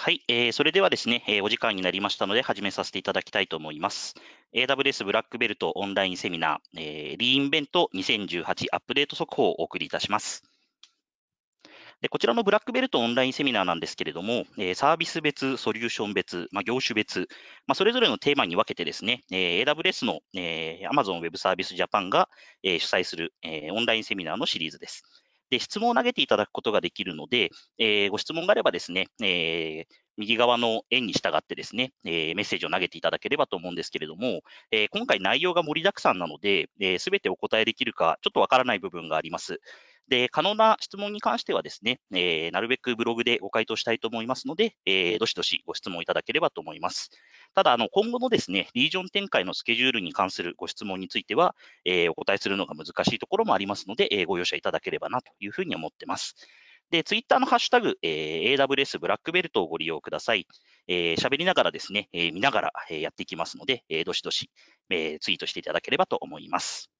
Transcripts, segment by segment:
はい、えー、それではですね、えー、お時間になりましたので始めさせていただきたいと思います。AWS ブラックベルトオンラインセミナー、えー、リインベント2018アップデート速報をお送りいたします。でこちらのブラックベルトオンラインセミナーなんですけれども、えー、サービス別、ソリューション別、まあ、業種別、まあ、それぞれのテーマに分けてですね、えー、AWS の、えー、Amazon Web Service Japan が、えー、主催する、えー、オンラインセミナーのシリーズです。で、質問を投げていただくことができるので、えー、ご質問があればですね、えー、右側の円に従ってですね、えー、メッセージを投げていただければと思うんですけれども、え今回内容が盛りだくさんなので、す、え、べ、てお答えできるか、ちょっとわからない部分があります。で、可能な質問に関してはですね、えー、なるべくブログでご回答したいと思いますので、えー、どしどしご質問いただければと思います。ただ、あの、今後のですね、リージョン展開のスケジュールに関するご質問については、えー、お答えするのが難しいところもありますので、えご容赦いただければなというふうに思ってます。で、ツイッターのハッシュタグ、えー、AWS ブラックベルトをご利用ください。えー、喋りながらですね、えー、見ながら、えやっていきますので、えどしどし、えツイートしていただければと思います。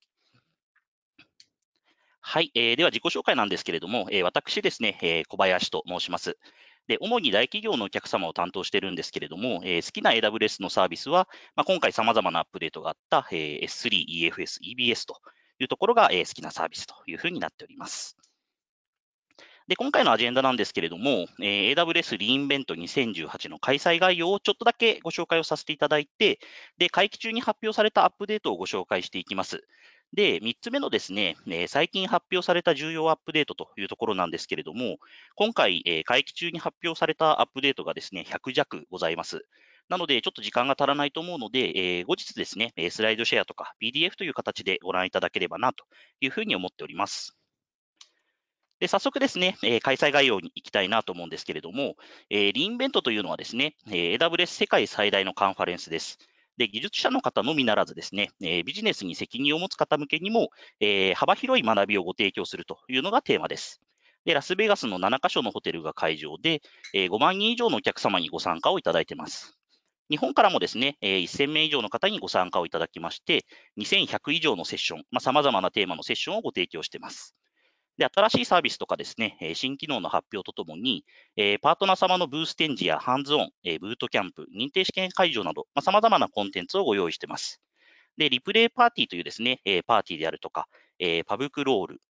はい、えー、では自己紹介なんですけれども、えー、私ですね、えー、小林と申します。で、主に大企業のお客様を担当しているんですけれども、えー、好きな AWS のサービスは、まあ、今回ざまなアップデートがあった、えー、S3、EFS、EBS というところが、えー、好きなサービスというふうになっております。で、今回のアジェンダなんですけれども、えー、AWS リーンベント2018の開催概要をちょっとだけご紹介をさせていただいて、で、会期中に発表されたアップデートをご紹介していきます。で、3つ目のですね、え最近発表された重要アップデートというところなんですけれども、今回、え会期中に発表されたアップデートがですね、100弱ございます。なので、ちょっと時間が足らないと思うので、え後日ですね、スライドシェアとか PDF という形でご覧いただければなというふうに思っております。で早速ですね、え開催概要に行きたいなと思うんですけれども、えー、リインベントというのはですね、え AWS 世界最大のカンファレンスです。で、技術者の方のみならずですね、えビジネスに責任を持つ方向けにも、え幅広い学びをご提供するというのがテーマです。で、ラスベガスの7カ所のホテルが会場で、え5万人以上のお客様にご参加をいただいています。日本からもですね、え1000名以上の方にご参加をいただきまして、2100以上のセッション、さまざ、まなテーマのセッションをご提供しています。で、新しいサービスとかですね、新機能の発表とともに、パートナー様のブース展示やハンズオン、ブートキャンプ、認定試験会場など、様々なコンテンツをご用意しています。で、リプレイパーティーというですね、パーティーであるとか、パブクロール、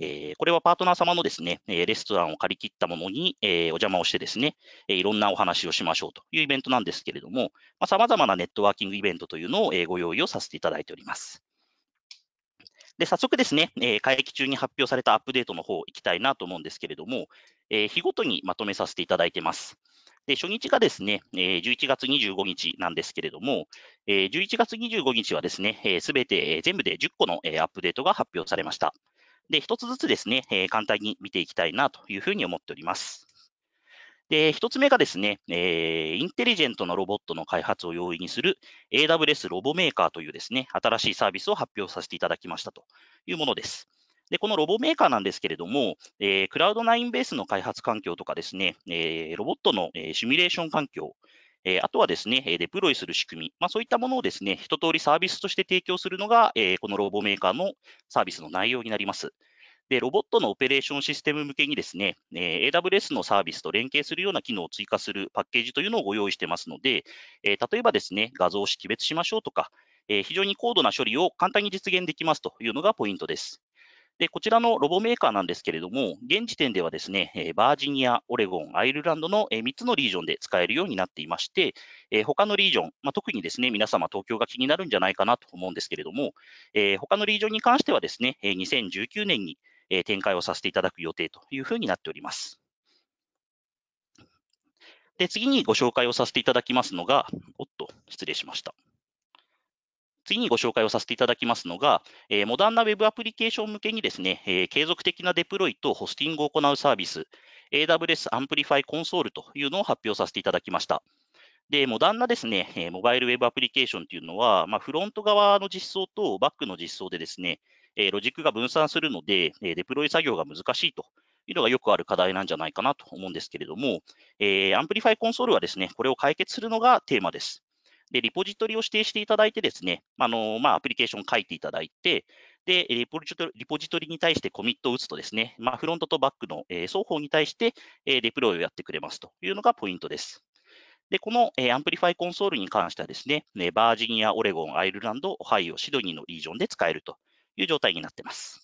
えこれはパートナー様のですね、レストランを借り切ったものに、えお邪魔をしてですね、いろんなお話をしましょうというイベントなんですけれども、まあ、様々なネットワーキングイベントというのを、えご用意をさせていただいております。で、早速ですね、えー、会期中に発表されたアップデートの方、いきたいなと思うんですけれども、えー、日ごとにまとめさせていただいてます。で、初日がですね、えー、11月25日なんですけれども、えー、11月25日はですね、す、べ、て、えー、全部で10個の、えー、アップデートが発表されました。で、一つずつですね、えー、簡単に見ていきたいなというふうに思っております。で、一つ目がですね、えー、インテリジェントなロボットの開発を容易にする AWS ロボメーカーというですね、新しいサービスを発表させていただきましたというものです。で、このロボメーカーなんですけれども、えー、クラウド9ベースの開発環境とかですね、えー、ロボットの、シミュレーション環境、えー、あとはですね、デプロイする仕組み、まあ、そういったものをですね、一通りサービスとして提供するのが、えー、このロボメーカーのサービスの内容になります。で、ロボットのオペレーションシステム向けにですね、えー、AWS のサービスと連携するような機能を追加するパッケージというのをご用意してますので、えー、例えばですね、画像を識別しましょうとか、えー、非常に高度な処理を簡単に実現できますというのがポイントです。で、こちらのロボメーカーなんですけれども、現時点ではですね、バージニア、オレゴン、アイルランドの3つのリージョンで使えるようになっていまして、他のリージョン、まあ、特にですね、皆様東京が気になるんじゃないかなと思うんですけれども、他のリージョンに関してはですね、2019年にえ展開をさせていただく予定というふうになっております。で、次にご紹介をさせていただきますのが、おっと、失礼しました。次にご紹介をさせていただきますのが、えモダンな Web アプリケーション向けにですね、え継続的なデプロイとホスティングを行うサービス、AWS Amplify Console というのを発表させていただきました。で、モダンなですね、モバイルウェブアプリケーションというのは、まあ、フロント側の実装とバックの実装でですね、えロジックが分散するので、えデプロイ作業が難しいというのがよくある課題なんじゃないかなと思うんですけれども、えアンプリファイコンソールはですね、これを解決するのがテーマです。で、リポジトリを指定していただいてですね、あのまあ、アプリケーションを書いていただいて、でリポジトリ、リポジトリに対してコミットを打つとですね、まあ、フロントとバックの、え双方に対して、えデプロイをやってくれますというのがポイントです。で、この、えアンプリファイコンソールに関してはですね、ねバージニア、オレゴン、アイルランド、オハイオ、シドニーのリージョンで使えるという状態になっています。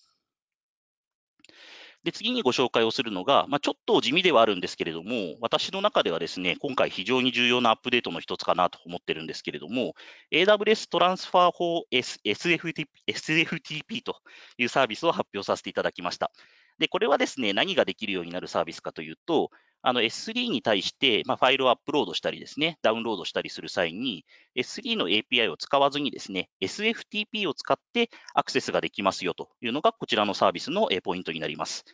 で、次にご紹介をするのが、まあ、ちょっと地味ではあるんですけれども、私の中ではですね、今回非常に重要なアップデートの一つかなと思ってるんですけれども、AWS トランスファー法 SFTP, SFTP というサービスを発表させていただきました。で、これはですね、何ができるようになるサービスかというと、あの S3 に対して、まあ、ファイルをアップロードしたりですね、ダウンロードしたりする際に、S3 の API を使わずにですね、SFTP を使ってアクセスができますよというのが、こちらのサービスのポイントになります。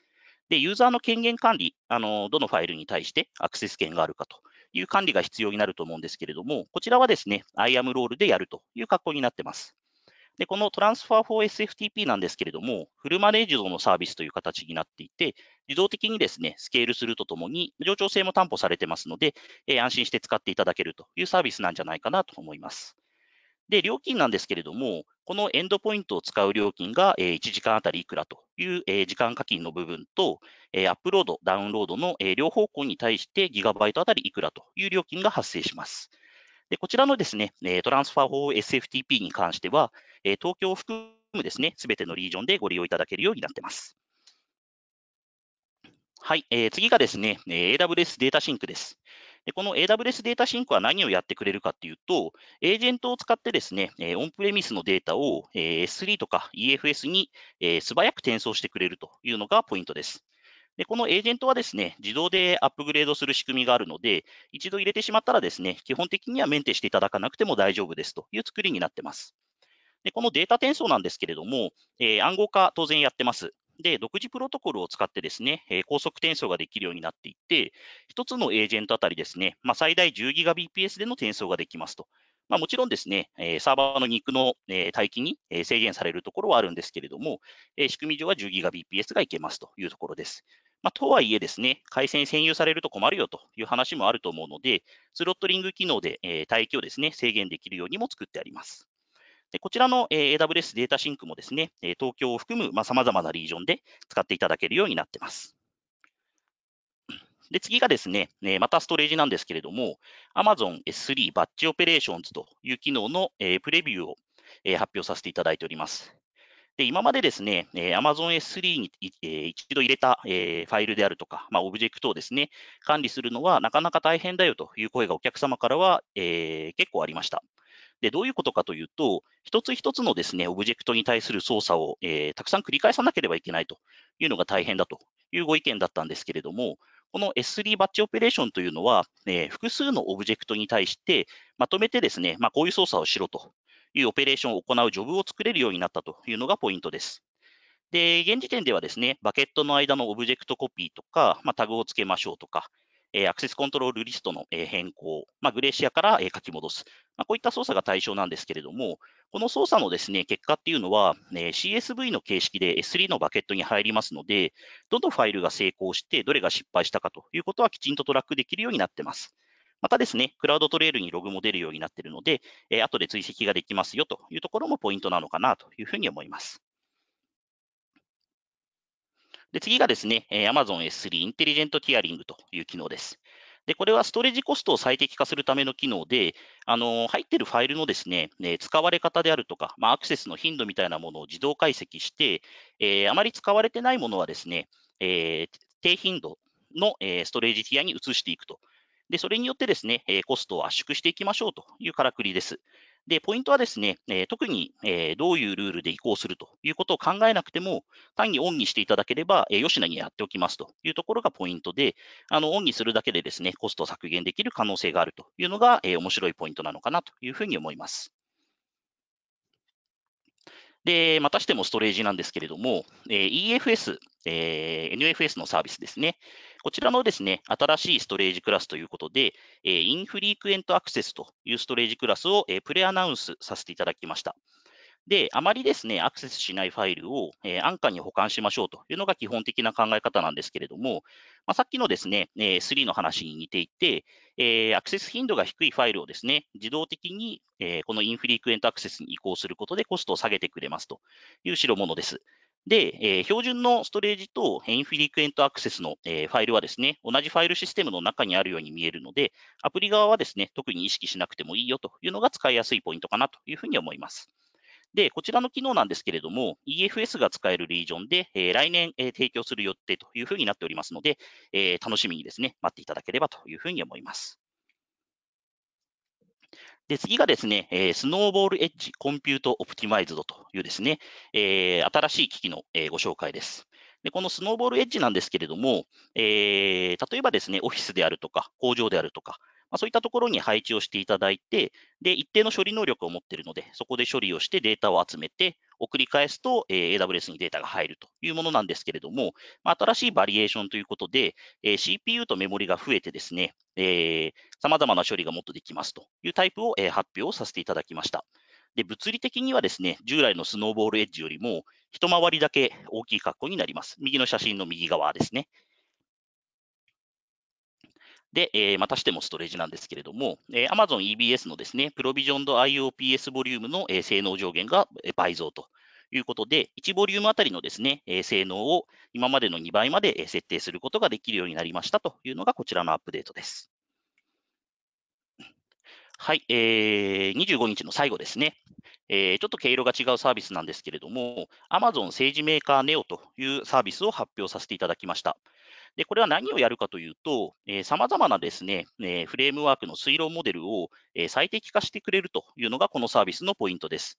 で、ユーザーの権限管理、あのどのファイルに対してアクセス権があるかという管理が必要になると思うんですけれども、こちらはですね、IAM ロールでやるという格好になってます。で、この Transfer for SFTP なんですけれども、フルマネージドのサービスという形になっていて、自動的にですね、スケールするとともに、冗長性も担保されてますので、えー、安心して使っていただけるというサービスなんじゃないかなと思います。で、料金なんですけれども、このエンドポイントを使う料金が1時間あたりいくらという時間課金の部分と、アップロード、ダウンロードの両方向に対してギガバイトあたりいくらという料金が発生します。でこちらのですね、トランスファー法 SFTP に関しては、東京を含むですね、すべてのリージョンでご利用いただけるようになっています。はい、えー、次がですね、AWS データシンクです。でこの AWS データシンクは何をやってくれるかというと、エージェントを使ってですね、オンプレミスのデータを S3 とか EFS に素早く転送してくれるというのがポイントです。で、このエージェントはですね、自動でアップグレードする仕組みがあるので、一度入れてしまったらですね、基本的にはメンテしていただかなくても大丈夫ですという作りになってます。で、このデータ転送なんですけれども、えー、暗号化当然やってます。で、独自プロトコルを使ってですね、えー、高速転送ができるようになっていて、1つのエージェントあたりですね、まあ、最大 10Gbps での転送ができますとまあ、もちろんですね、えサーバーの肉の、え待機に、え制限されるところはあるんですけれども、え仕組み上は 10GBps がいけますというところです。まあ、とはいえですね、回線占有されると困るよという話もあると思うので、スロットリング機能で、え機をですね、制限できるようにも作ってあります。でこちらの、え AWS データシンクもですね、東京を含むさまざ、まなリージョンで使っていただけるようになっています。で、次がですね、えまたストレージなんですけれども、Amazon S3 バッチオペレーションズという機能の、えプレビューを、え発表させていただいております。で今までですね、え Amazon S3 に、え一度入れた、えファイルであるとか、まあ、オブジェクトをですね、管理するのはなかなか大変だよという声がお客様からは、え結構ありました。で、どういうことかというと、一つ一つのですね、オブジェクトに対する操作を、えー、たくさん繰り返さなければいけないというのが大変だというご意見だったんですけれども、この S3 バッチオペレーションというのは、えー、複数のオブジェクトに対して、まとめてですね、まあ、こういう操作をしろというオペレーションを行うジョブを作れるようになったというのがポイントです。で、現時点ではですね、バケットの間のオブジェクトコピーとか、まあ、タグをつけましょうとか、えアクセスコントロールリストの、え変更、まあ、グレーシアから、え書き戻す、まあ、こういった操作が対象なんですけれども、この操作のですね、結果っていうのは、え CSV の形式で S3 のバケットに入りますので、どのファイルが成功して、どれが失敗したかということはきちんとトラックできるようになってます。またですね、クラウドトレールにログも出るようになっているので、えー、後で追跡ができますよというところもポイントなのかなというふうに思います。で、次がですね、Amazon S3 インテリジェントティアリングという機能です。で、これはストレージコストを最適化するための機能で、あの入っているファイルのですね、ね使われ方であるとか、まあ、アクセスの頻度みたいなものを自動解析して、えー、あまり使われてないものはですね、えー、低頻度の、えストレージティアに移していくと。で、それによってですね、えコストを圧縮していきましょうというからくりです。で、ポイントはですね、え特に、えどういうルールで移行するということを考えなくても、単にオンにしていただければ、え吉野にやっておきますというところがポイントで、あの、オンにするだけでですね、コストを削減できる可能性があるというのが、え面白いポイントなのかなというふうに思います。で、またしてもストレージなんですけれども、え EFS、え NFS のサービスですね。こちらのですね、新しいストレージクラスということで、えインフリークエントアクセスというストレージクラスを、えプレアナウンスさせていただきました。で、あまりですね、アクセスしないファイルを、えー、安価に保管しましょうというのが基本的な考え方なんですけれども、まあ、さっきのですね、えー、3の話に似ていて、えー、アクセス頻度が低いファイルをですね、自動的に、えー、このインフリークエントアクセスに移行することでコストを下げてくれますという代物です。で、えー、標準のストレージとインフィリクエントアクセスの、えー、ファイルはですね、同じファイルシステムの中にあるように見えるので、アプリ側はですね、特に意識しなくてもいいよというのが使いやすいポイントかなというふうに思います。で、こちらの機能なんですけれども、EFS が使えるリージョンで、えー、来年、えー、提供する予定というふうになっておりますので、えー、楽しみにですね、待っていただければというふうに思います。で、次がですね、えスノーボールエッジコンピュートオプティマイズドというですね、えー、新しい機器の、えご紹介です。で、このスノーボールエッジなんですけれども、えー、例えばですね、オフィスであるとか、工場であるとか、まあ、そういったところに配置をしていただいて、で、一定の処理能力を持っているので、そこで処理をしてデータを集めて、送り返すと、え AWS にデータが入るというものなんですけれども、ま新しいバリエーションということで、え CPU とメモリが増えてですね、さまざまな処理がもっとできますというタイプを、え発表させていただきました。で、物理的にはですね、従来のスノーボールエッジよりも、一回りだけ大きい格好になります。右の写真の右側ですね。で、えー、またしてもストレージなんですけれども、えー、Amazon EBS のですね、プロビジョンド IOPS ボリュームの、えー、性能上限が倍増ということで、1ボリュームあたりのですね、えー、性能を今までの2倍まで設定することができるようになりましたというのがこちらのアップデートです。はい、えー、25日の最後ですね。えー、ちょっと毛色が違うサービスなんですけれども、Amazon 政治メーカー NEO というサービスを発表させていただきました。で、これは何をやるかというと、さまざまなですね、えー、フレームワークの推論モデルを、えー、最適化してくれるというのがこのサービスのポイントです。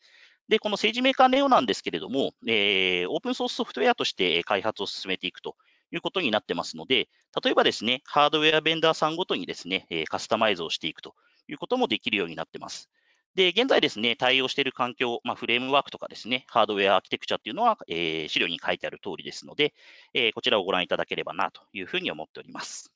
で、この政治メーカーネオなんですけれども、えー、オープンソースソフトウェアとして開発を進めていくということになってますので、例えばですね、ハードウェアベンダーさんごとにですね、カスタマイズをしていくということもできるようになってます。で、現在ですね、対応している環境、まあ、フレームワークとかですね、ハードウェアアーキテクチャっていうのは、えー、資料に書いてある通りですので、えー、こちらをご覧いただければなというふうに思っております。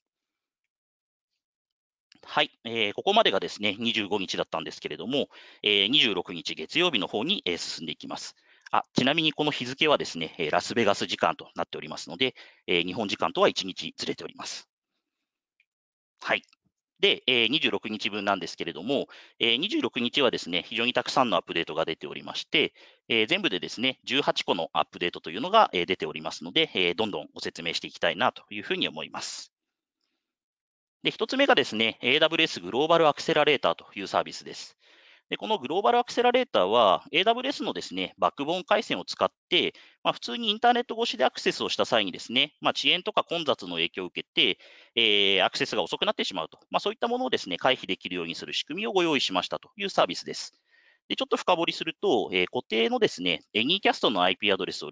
はい、えー、ここまでがですね、25日だったんですけれども、えー、26日月曜日の方に、え進んでいきます。あちなみにこの日付はですね、えラスベガス時間となっておりますので、えー、日本時間とは1日ずれております。はい、で、えー、26日分なんですけれども、えー、26日はですね、非常にたくさんのアップデートが出ておりまして、えー、全部でですね、18個のアップデートというのが、えー、出ておりますので、えー、どんどんご説明していきたいなというふうに思います。で、1つ目がですね、AWS グローバルアクセラレーターというサービスです。で、このグローバルアクセラレーターは AWS のですね、バックボーン回線を使って、まあ、普通にインターネット越しでアクセスをした際にですね、まあ、遅延とか混雑の影響を受けて、えー、アクセスが遅くなってしまうと、まあ、そういったものをですね、回避できるようにする仕組みをご用意しましたというサービスです。でちょっと深掘りすると、えー、固定のですね、エニー c a s t の IP アドレスを、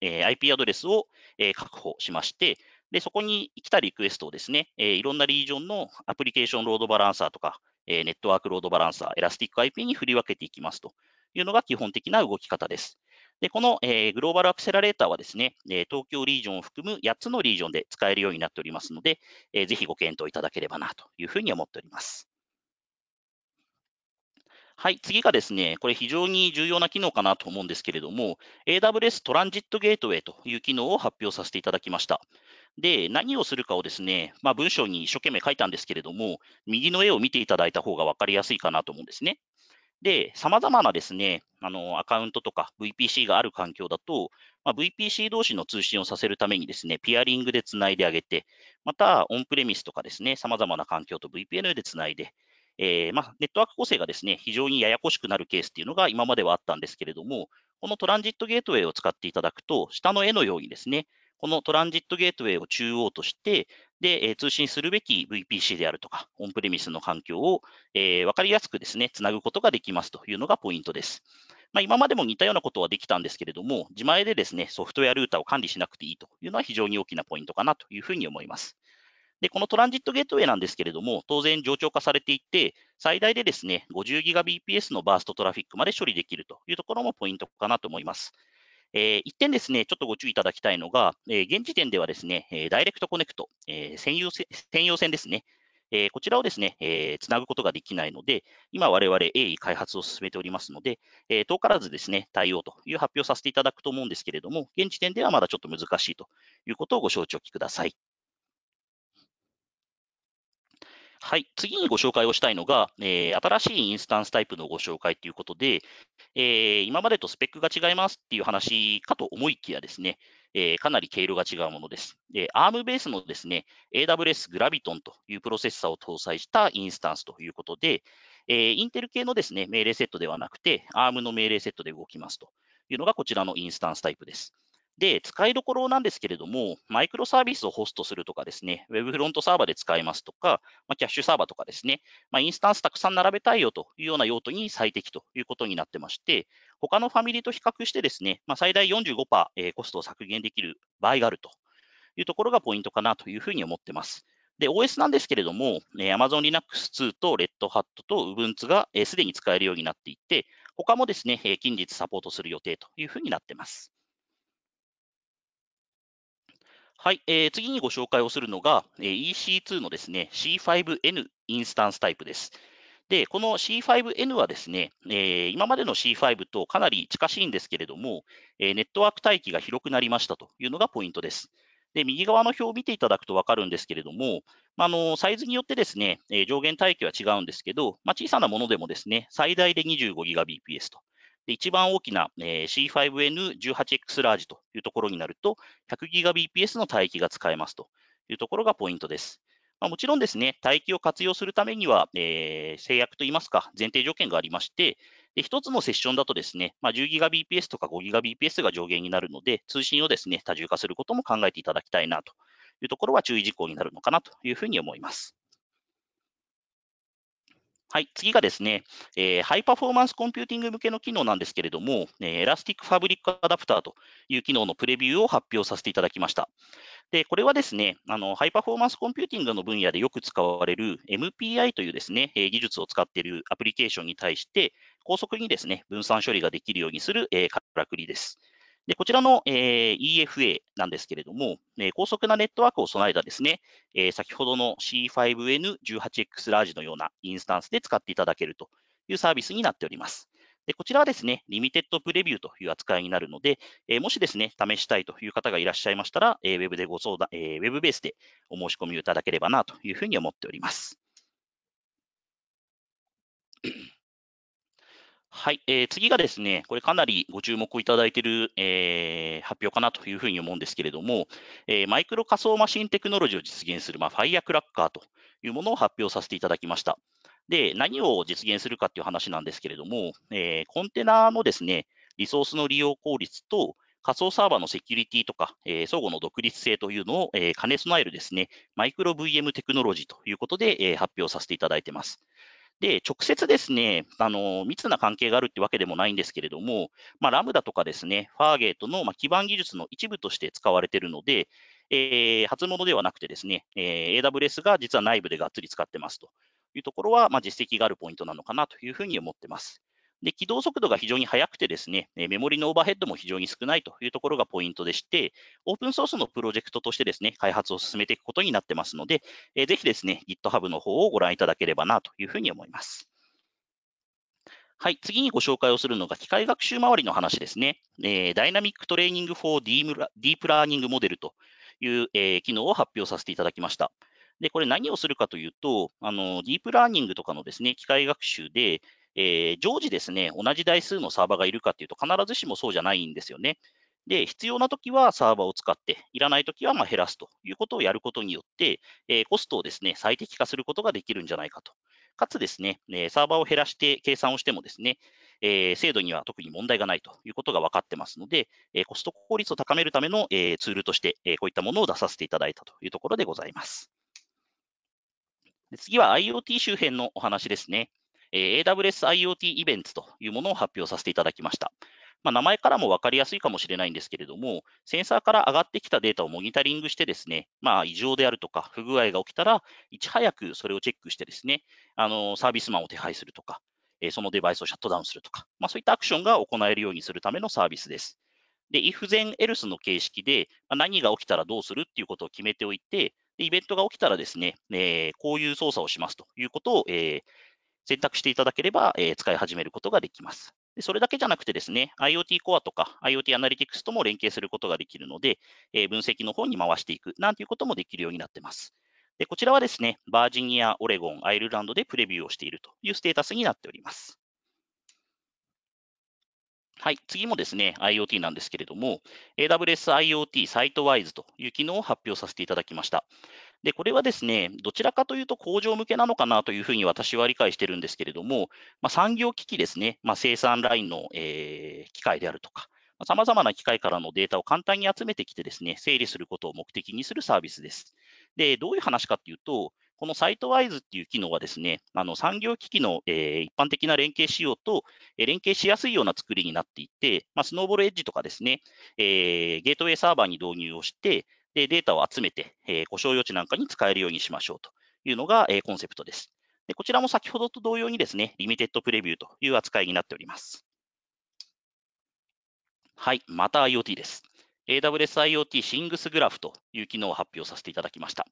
えー、IP アドレスを、えー、確保しまして、でそこに来たリクエストをですね、えー、いろんなリージョンのアプリケーションロードバランサーとか、えー、ネットワークロードバランサー、エラスティック IP に振り分けていきますというのが基本的な動き方です。で、この、えー、グローバルアクセラレーターはですね、え東京リージョンを含む8つのリージョンで使えるようになっておりますので、えー、ぜひご検討いただければなというふうに思っております。はい、次がですね、これ非常に重要な機能かなと思うんですけれども、AWS トランジットゲートウェイという機能を発表させていただきました。で、何をするかをですね、まあ、文章に一生懸命書いたんですけれども、右の絵を見ていただいた方が分かりやすいかなと思うんですね。で、さまざまなですね、あのアカウントとか VPC がある環境だと、まあ、VPC 同士の通信をさせるためにですね、ピアリングでつないであげて、またオンプレミスとかですね、さまざまな環境と VPN でつないで、えー、まあ、ネットワーク構成がですね、非常にややこしくなるケースっていうのが今まではあったんですけれども、このトランジットゲートウェイを使っていただくと、下の絵のようにですね、このトランジットゲートウェイを中央として、で、え通信するべき VPC であるとか、オンプレミスの環境を、えー、分かりやすくですね、つなぐことができますというのがポイントです。まあ、今までも似たようなことはできたんですけれども、自前でですね、ソフトウェアルーターを管理しなくていいというのは非常に大きなポイントかなというふうに思います。で、このトランジットゲートウェイなんですけれども、当然冗長化されていて、最大でですね、50GBps のバーストトラフィックまで処理できるというところもポイントかなと思います。えー、一点ですね、ちょっとご注意いただきたいのが、えー、現時点ではですね、えダイレクトコネクト、えー、専用専用線ですね、えー、こちらをですね、えー、つなぐことができないので、今われわれ鋭意開発を進めておりますので、えー、遠からずですね、対応という発表させていただくと思うんですけれども、現時点ではまだちょっと難しいということをご承知おきください。はい、次にご紹介をしたいのが、えー、新しいインスタンスタイプのご紹介ということで、えー、今までとスペックが違いますっていう話かと思いきやですね、えー、かなり毛色が違うものです。で、ARM ベースのですね、AWS グラビトンというプロセッサーを搭載したインスタンスということで、えー、インテル系のですね、命令セットではなくて、ARM の命令セットで動きますというのがこちらのインスタンスタイプです。で、使いどころなんですけれども、マイクロサービスをホストするとかですね、ウェブフロントサーバーで使いますとか、まあ、キャッシュサーバーとかですね、まあ、インスタンスたくさん並べたいよというような用途に最適ということになってまして、他のファミリーと比較してですね、まあ、最大45%、えー、コストを削減できる場合があるというところがポイントかなというふうに思ってます。で、OS なんですけれども、えー、Amazon Linux 2と Red Hat と Ubuntu がすで、えー、に使えるようになっていて、他もですね、えー、近日サポートする予定というふうになってます。はい、えー、次にご紹介をするのが、えー、EC2 のですね C5N インスタンスタイプです。で、この C5N はですね、えー、今までの C5 とかなり近しいんですけれども、えー、ネットワーク帯域が広くなりましたというのがポイントです。で、右側の表を見ていただくと分かるんですけれども、まあのサイズによってですね、えー、上限帯域は違うんですけど、まあ、小さなものでもですね、最大で 25GBps と。で一番大きな、えー、C5N18X ラージというところになると、100GBps の帯域が使えますというところがポイントです。まあ、もちろんですね、帯域を活用するためには、えー、制約といいますか、前提条件がありまして、で1つのセッションだとですね、まあ、10GBps とか 5GBps が上限になるので、通信をですね、多重化することも考えていただきたいなというところは注意事項になるのかなというふうに思います。はい、次がですね、えー、ハイパフォーマンスコンピューティング向けの機能なんですけれども、えー、エラスティックファブリックアダプターという機能のプレビューを発表させていただきました。で、これはですね、あのハイパフォーマンスコンピューティングの分野でよく使われる MPI というですね、えー、技術を使っているアプリケーションに対して、高速にですね、分散処理ができるようにする、えー、からくりです。で、こちらの、え EFA なんですけれども、え高速なネットワークを備えたですね、え先ほどの C5N18X ラージのようなインスタンスで使っていただけるというサービスになっております。でこちらはですね、リミテッドプレビューという扱いになるので、えもしですね、試したいという方がいらっしゃいましたら、えー、ウェブでご相談、えー、ウェブベースでお申し込みをいただければなというふうに思っております。はい、えー、次がですね、これかなりご注目いただいている、えー、発表かなというふうに思うんですけれども、えー、マイクロ仮想マシンテクノロジーを実現する、まあ、ファイアクラッカーというものを発表させていただきました。で、何を実現するかっていう話なんですけれども、えー、コンテナのですね、リソースの利用効率と仮想サーバーのセキュリティとか、えー、相互の独立性というのを、えー、兼ね備えるですね、マイクロ VM テクノロジーということで、えー、発表させていただいています。で、直接ですね、あの、密な関係があるってわけでもないんですけれども、まあ、ラムダとかですね、ファーゲートの、まあ、基盤技術の一部として使われているので、えー、初物ではなくてですね、えー、AWS が実は内部でがっつり使ってますというところは、まあ、実績があるポイントなのかなというふうに思ってます。で、起動速度が非常に速くてですね、メモリのオーバーヘッドも非常に少ないというところがポイントでして、オープンソースのプロジェクトとしてですね、開発を進めていくことになってますので、えぜひですね、GitHub の方をご覧いただければなというふうに思います。はい、次にご紹介をするのが機械学習周りの話ですね。ダイナミックトレーニング4ディープラーニングモデルという、え機能を発表させていただきました。で、これ何をするかというと、あのディープラーニングとかのですね、機械学習で、えー、常時ですね、同じ台数のサーバーがいるかっていうと、必ずしもそうじゃないんですよね。で、必要なときはサーバーを使って、いらないときはま減らすということをやることによって、えー、コストをですね、最適化することができるんじゃないかと。かつですね、サーバーを減らして計算をしてもですね、えー、精度には特に問題がないということが分かってますので、えー、コスト効率を高めるための、えー、ツールとして、えこういったものを出させていただいたというところでございます。次は IoT 周辺のお話ですね。え AWS IoT イベントというものを発表させていただきました。まあ、名前からも分かりやすいかもしれないんですけれども、センサーから上がってきたデータをモニタリングしてですね、まあ、異常であるとか不具合が起きたら、いち早くそれをチェックしてですね、あのサービスマンを手配するとか、えそのデバイスをシャットダウンするとか、まあ、そういったアクションが行えるようにするためのサービスです。で、if 全 e n else の形式で、ま何が起きたらどうするっていうことを決めておいて、でイベントが起きたらですね、えー、こういう操作をしますということを、えー、選択していただければ、えー、使い始めることができます。でそれだけじゃなくてですね、IoT コアとか IoT アナリティクスとも連携することができるので、えー、分析の方に回していくなんていうこともできるようになってます。でこちらはですね、バージニア、オレゴン、アイルランドでプレビューをしているというステータスになっております。はい、次もですね、IoT なんですけれども、AWS IoT サイトワイズという機能を発表させていただきました。で、これはですね、どちらかというと工場向けなのかなというふうに私は理解してるんですけれども、まあ、産業機器ですね、まあ、生産ラインの、えー、機械であるとか、さまざ、まな機械からのデータを簡単に集めてきてですね、整理することを目的にするサービスです。で、どういう話かっていうと、このサイトワイズっていう機能はですね、あの産業機器の、えー、一般的な連携仕様と、えー、連携しやすいような作りになっていて、まあ、スノーボールエッジとかですね、えー、ゲートウェイサーバーに導入をして、で、データを集めて、え故障予知なんかに使えるようにしましょうというのが、えコンセプトです。で、こちらも先ほどと同様にですね、リミテッドプレビューという扱いになっております。はい、また IoT です。AWS IoT シングスグラフという機能を発表させていただきました。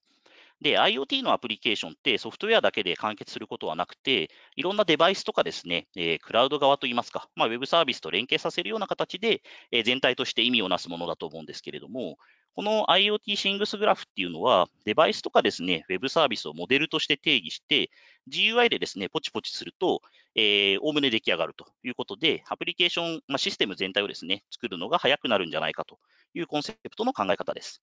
で、IoT のアプリケーションってソフトウェアだけで完結することはなくて、いろんなデバイスとかですね、えー、クラウド側といいますか、まあ、ウェブサービスと連携させるような形で、えー、全体として意味をなすものだと思うんですけれども、この IoT シングスグラフっていうのは、デバイスとかですね、ウェブサービスをモデルとして定義して、GUI でですね、ポチポチすると、おおむね出来上がるということで、アプリケーション、まあ、システム全体をですね、作るのが早くなるんじゃないかというコンセプトの考え方です。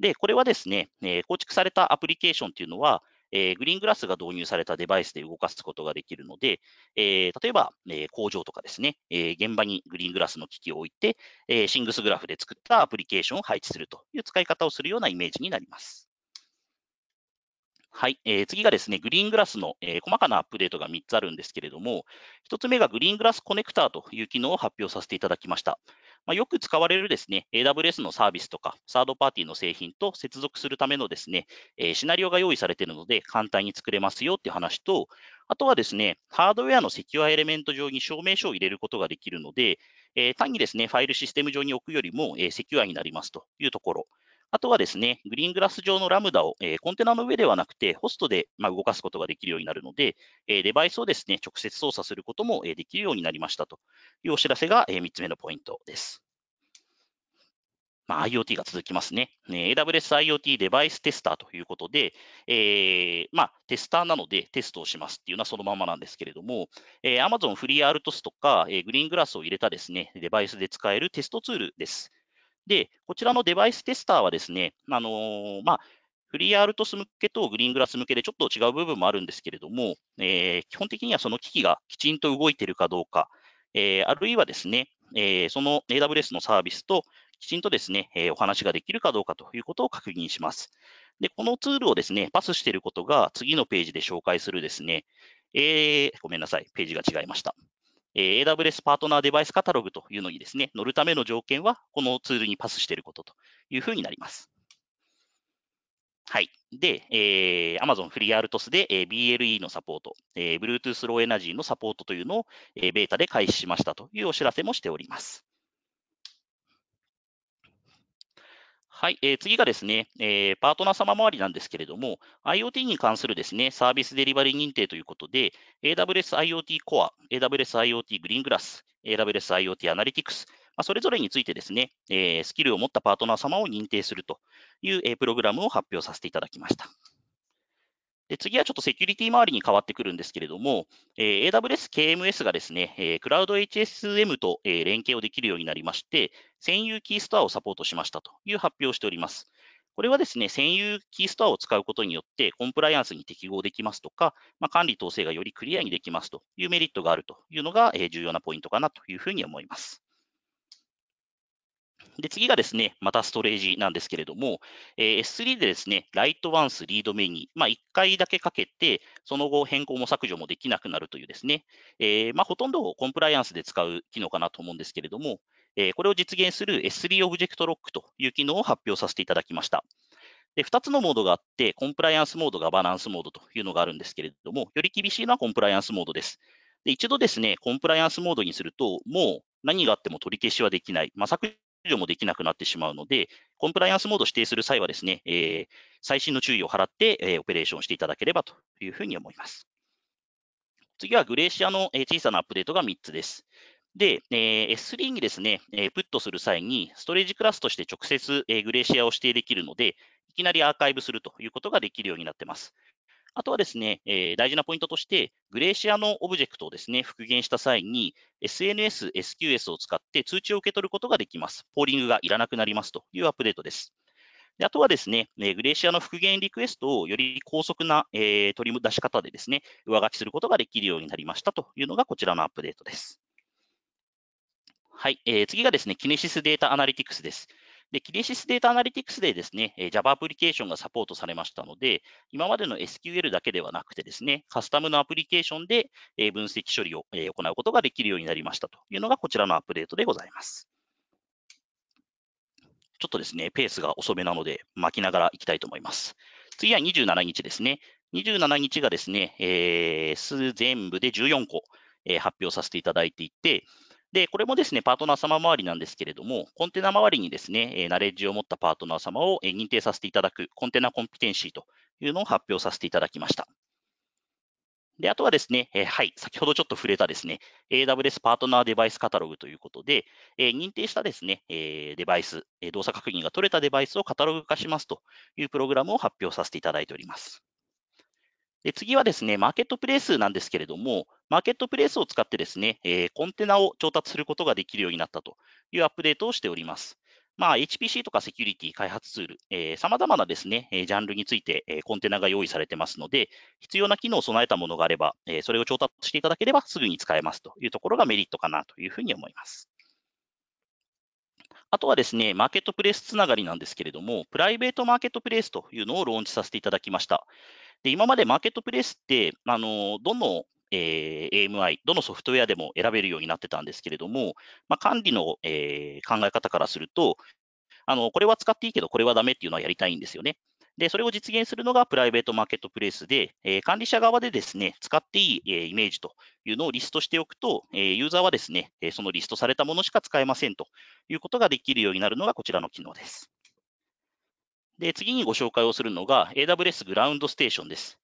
で、これはですね、えー、構築されたアプリケーションっていうのは、えー、グリーングラスが導入されたデバイスで動かすことができるので、えー、例えば、えー、工場とかですね、え現場にグリーングラスの機器を置いて、えシングスグラフで作ったアプリケーションを配置するという使い方をするようなイメージになります。はい、えー、次がですね、グリーングラスの、えー、細かなアップデートが3つあるんですけれども、1つ目がグリーングラスコネクターという機能を発表させていただきました。まあ、よく使われるですね、AWS のサービスとか、サードパーティーの製品と接続するためのですね、えー、シナリオが用意されているので、簡単に作れますよっていう話と、あとはですね、ハードウェアのセキュアエレメント上に証明書を入れることができるので、えー、単にですね、ファイルシステム上に置くよりも、えー、セキュアになりますというところ。あとはですね、グリーングラス上のラムダを、えー、コンテナの上ではなくて、ホストで、まあ、動かすことができるようになるので、えー、デバイスをですね、直接操作することも、えー、できるようになりましたというお知らせが、えー、3つ目のポイントです。まあ、IoT が続きますね。ね AWS IoT デバイステスターということで、えー、まあ、テスターなのでテストをしますっていうのはそのままなんですけれども、えー、Amazon フリー RTOS とか、えー、グリーングラスを入れたですね、デバイスで使えるテストツールです。で、こちらのデバイステスターはですね、あのー、まあ、フリーアルトス向けとグリーングラス向けでちょっと違う部分もあるんですけれども、えー、基本的にはその機器がきちんと動いているかどうか、えー、あるいはですね、えー、その AWS のサービスときちんとですね、えお話ができるかどうかということを確認します。で、このツールをですね、パスしていることが次のページで紹介するですね、えごめんなさい、ページが違いました。え AWS パートナーデバイスカタログというのにですね、乗るための条件は、このツールにパスしていることというふうになります。はい。で、えー、Amazon FreeRTOS で、えー、BLE のサポート、えー、Bluetooth Low Energy のサポートというのを、えー、ベータで開始しましたというお知らせもしております。はい、えー、次がですね、えー、パートナー様周りなんですけれども、IoT に関するですね、サービスデリバリー認定ということで、AWS IoT Core、AWS IoT グリーングラス、AWS IoT アナリティクス、まあ、それぞれについてですね、えー、スキルを持ったパートナー様を認定するという、えー、プログラムを発表させていただきました。で次はちょっとセキュリティ周りに変わってくるんですけれども、えー、AWS KMS がですね、えー、クラウド HSM と、えー、連携をできるようになりまして、専有キーストアをサポートしましたという発表をしております。これはですね、専有キーストアを使うことによって、コンプライアンスに適合できますとか、まあ、管理統制がよりクリアにできますというメリットがあるというのが、え重要なポイントかなというふうに思います。で次がですね、またストレージなんですけれども、え S3 でですね、ライトワンスリードメニュー、まあ、1回だけかけて、その後変更も削除もできなくなるというですね、えー、まあ、ほとんどコンプライアンスで使う機能かなと思うんですけれども、えこれを実現する S3 オブジェクトロックという機能を発表させていただきました。で2つのモードがあって、コンプライアンスモード、ガバナンスモードというのがあるんですけれども、より厳しいのはコンプライアンスモードです。で一度ですね、コンプライアンスモードにすると、もう何があっても取り消しはできない、まあ、削除もできなくなってしまうので、コンプライアンスモードを指定する際はですね、えー、最新の注意を払って、えー、オペレーションしていただければというふうに思います。次はグレーシアの小さなアップデートが3つです。で、えー、S3 にですね、えー、プットする際に、ストレージクラスとして直接、えー、グレーシアを指定できるので、いきなりアーカイブするということができるようになっています。あとはですね、えー、大事なポイントとして、グレーシアのオブジェクトをですね、復元した際に、SNS、SQS を使って通知を受け取ることができます。ポーリングがいらなくなりますというアップデートです。であとはですね、えー、グレーシアの復元リクエストをより高速な、えー、取り出し方でですね、上書きすることができるようになりましたというのがこちらのアップデートです。はい、えー、次がですね、キネシスデータアナリティクスです。で、キネシスデータアナリティクスでですね、Java アプリケーションがサポートされましたので、今までの SQL だけではなくてですね、カスタムのアプリケーションで分析処理を行うことができるようになりましたというのがこちらのアップデートでございます。ちょっとですね、ペースが遅めなので巻きながらいきたいと思います。次は27日ですね。27日がですね、えー、全部で14個、えー、発表させていただいていて、で、これもですね、パートナー様周りなんですけれども、コンテナ周りにですね、ナレッジを持ったパートナー様を認定させていただくコンテナコンピテンシーというのを発表させていただきました。で、あとはですね、えはい、先ほどちょっと触れたですね、AWS パートナーデバイスカタログということで、え認定したですね、えデバイス、動作確認が取れたデバイスをカタログ化しますというプログラムを発表させていただいております。で次はですね、マーケットプレイスなんですけれども、マーケットプレイスを使ってですね、えコンテナを調達することができるようになったというアップデートをしております。まあ、HPC とかセキュリティ開発ツール、えま様々なですね、えジャンルについて、えコンテナが用意されてますので、必要な機能を備えたものがあれば、えそれを調達していただければすぐに使えますというところがメリットかなというふうに思います。あとはですね、マーケットプレイスつながりなんですけれども、プライベートマーケットプレイスというのをローンチさせていただきました。で今までマーケットプレイスって、あのどのえー、AMI、どのソフトウェアでも選べるようになってたんですけれども、まあ、管理の、えー、考え方からするとあの、これは使っていいけど、これはダメっていうのはやりたいんですよね。で、それを実現するのがプライベートマーケットプレイスで、えー、管理者側でですね、使っていい、えー、イメージというのをリストしておくと、えー、ユーザーはですね、えそのリストされたものしか使えませんということができるようになるのがこちらの機能です。で、次にご紹介をするのが AWS グラウンドステーションです。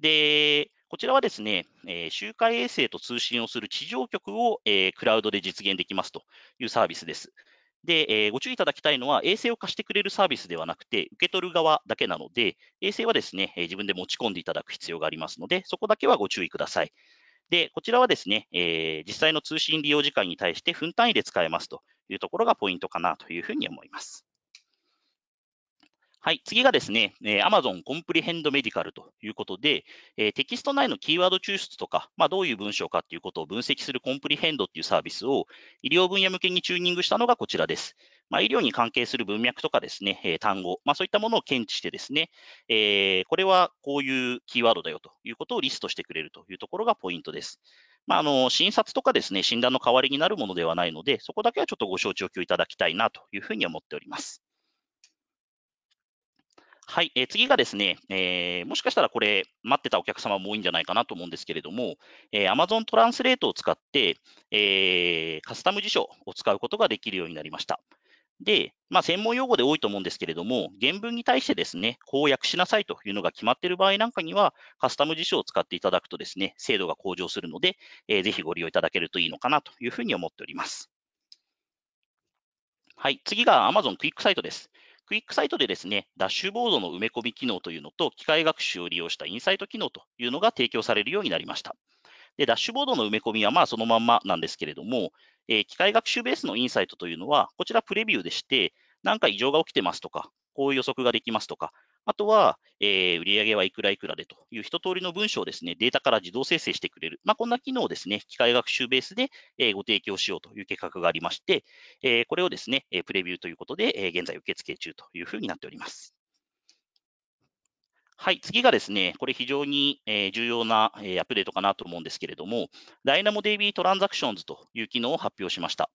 で、こちらはですね、えー、周回衛星と通信をする地上局を、えー、クラウドで実現できますというサービスです。で、えー、ご注意いただきたいのは、衛星を貸してくれるサービスではなくて、受け取る側だけなので、衛星はですね、えー、自分で持ち込んでいただく必要がありますので、そこだけはご注意ください。で、こちらはですね、えー、実際の通信利用時間に対して分単位で使えますというところがポイントかなというふうに思います。はい、次がですね、え Amazon コンプリヘンドメディカルということで、えテキスト内のキーワード抽出とか、まあ、どういう文章かということを分析するコンプリヘンドっていうサービスを医療分野向けにチューニングしたのがこちらです。まあ、医療に関係する文脈とかですね、え単語、まあ、そういったものを検知してですね、えこれはこういうキーワードだよということをリストしてくれるというところがポイントです。まあ、あの診察とかですね、診断の代わりになるものではないので、そこだけはちょっとご承知おきいただきたいなというふうに思っております。はい、えー、次がですね、えー、もしかしたらこれ、待ってたお客様も多いんじゃないかなと思うんですけれども、えー、Amazon トランスレートを使って、えカスタム辞書を使うことができるようになりました。で、まあ、専門用語で多いと思うんですけれども、原文に対してですね、こう訳しなさいというのが決まっている場合なんかには、カスタム辞書を使っていただくとですね、精度が向上するので、えー、ぜひご利用いただけるといいのかなというふうに思っております。はい、次が Amazon クイックサイトです。クイックサイトでですね、ダッシュボードの埋め込み機能というのと、機械学習を利用したインサイト機能というのが提供されるようになりました。で、ダッシュボードの埋め込みはまあそのまんまなんですけれども、えー、機械学習ベースのインサイトというのは、こちらプレビューでして、なんか異常が起きてますとか、こういう予測ができますとか、あとは、えー、売上はいくらいくらでという一通りの文章をですね、データから自動生成してくれる。まあ、こんな機能をですね、機械学習ベースで、えー、ご提供しようという計画がありまして、えー、これをですね、えプレビューということで、え現在受付中というふうになっております。はい、次がですね、これ非常に、え重要な、えアップデートかなと思うんですけれども、Dynamo DB トランザクションズという機能を発表しました。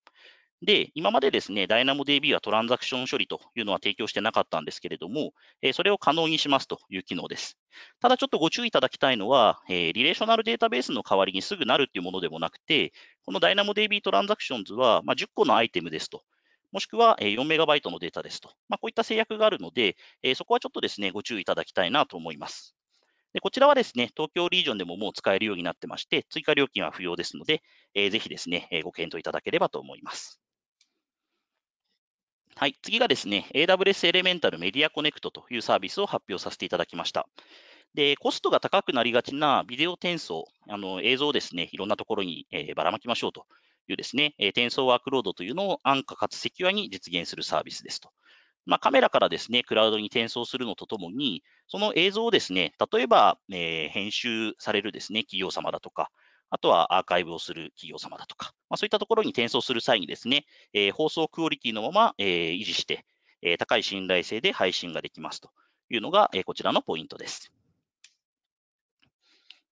で、今までですね、ダイナモ DB はトランザクション処理というのは提供してなかったんですけれども、えそれを可能にしますという機能です。ただちょっとご注意いただきたいのは、えリレーショナルデータベースの代わりにすぐなるっていうものでもなくて、このダイナモ DB トランザクションズは、ま10個のアイテムですと。もしくは 4MB のデータですと。まあ、こういった制約があるので、えそこはちょっとですね、ご注意いただきたいなと思います。でこちらはですね、東京リージョンでももう使えるようになってまして、追加料金は不要ですので、えー、ぜひですね、ご検討いただければと思います。はい、次がですね、AWS エレメンタルメディアコネクトというサービスを発表させていただきました。で、コストが高くなりがちなビデオ転送、あの映像をですね、いろんなところに、えー、ばらまきましょうというですね、え転送ワークロードというのを安価かつセキュアに実現するサービスですと。まあ、カメラからですね、クラウドに転送するのとともに、その映像をですね、例えば、えー、編集されるですね、企業様だとか、あとはアーカイブをする企業様だとか、まあ、そういったところに転送する際にですね、えー、放送クオリティのまま、えー、維持して、えー、高い信頼性で配信ができますというのが、えー、こちらのポイントです。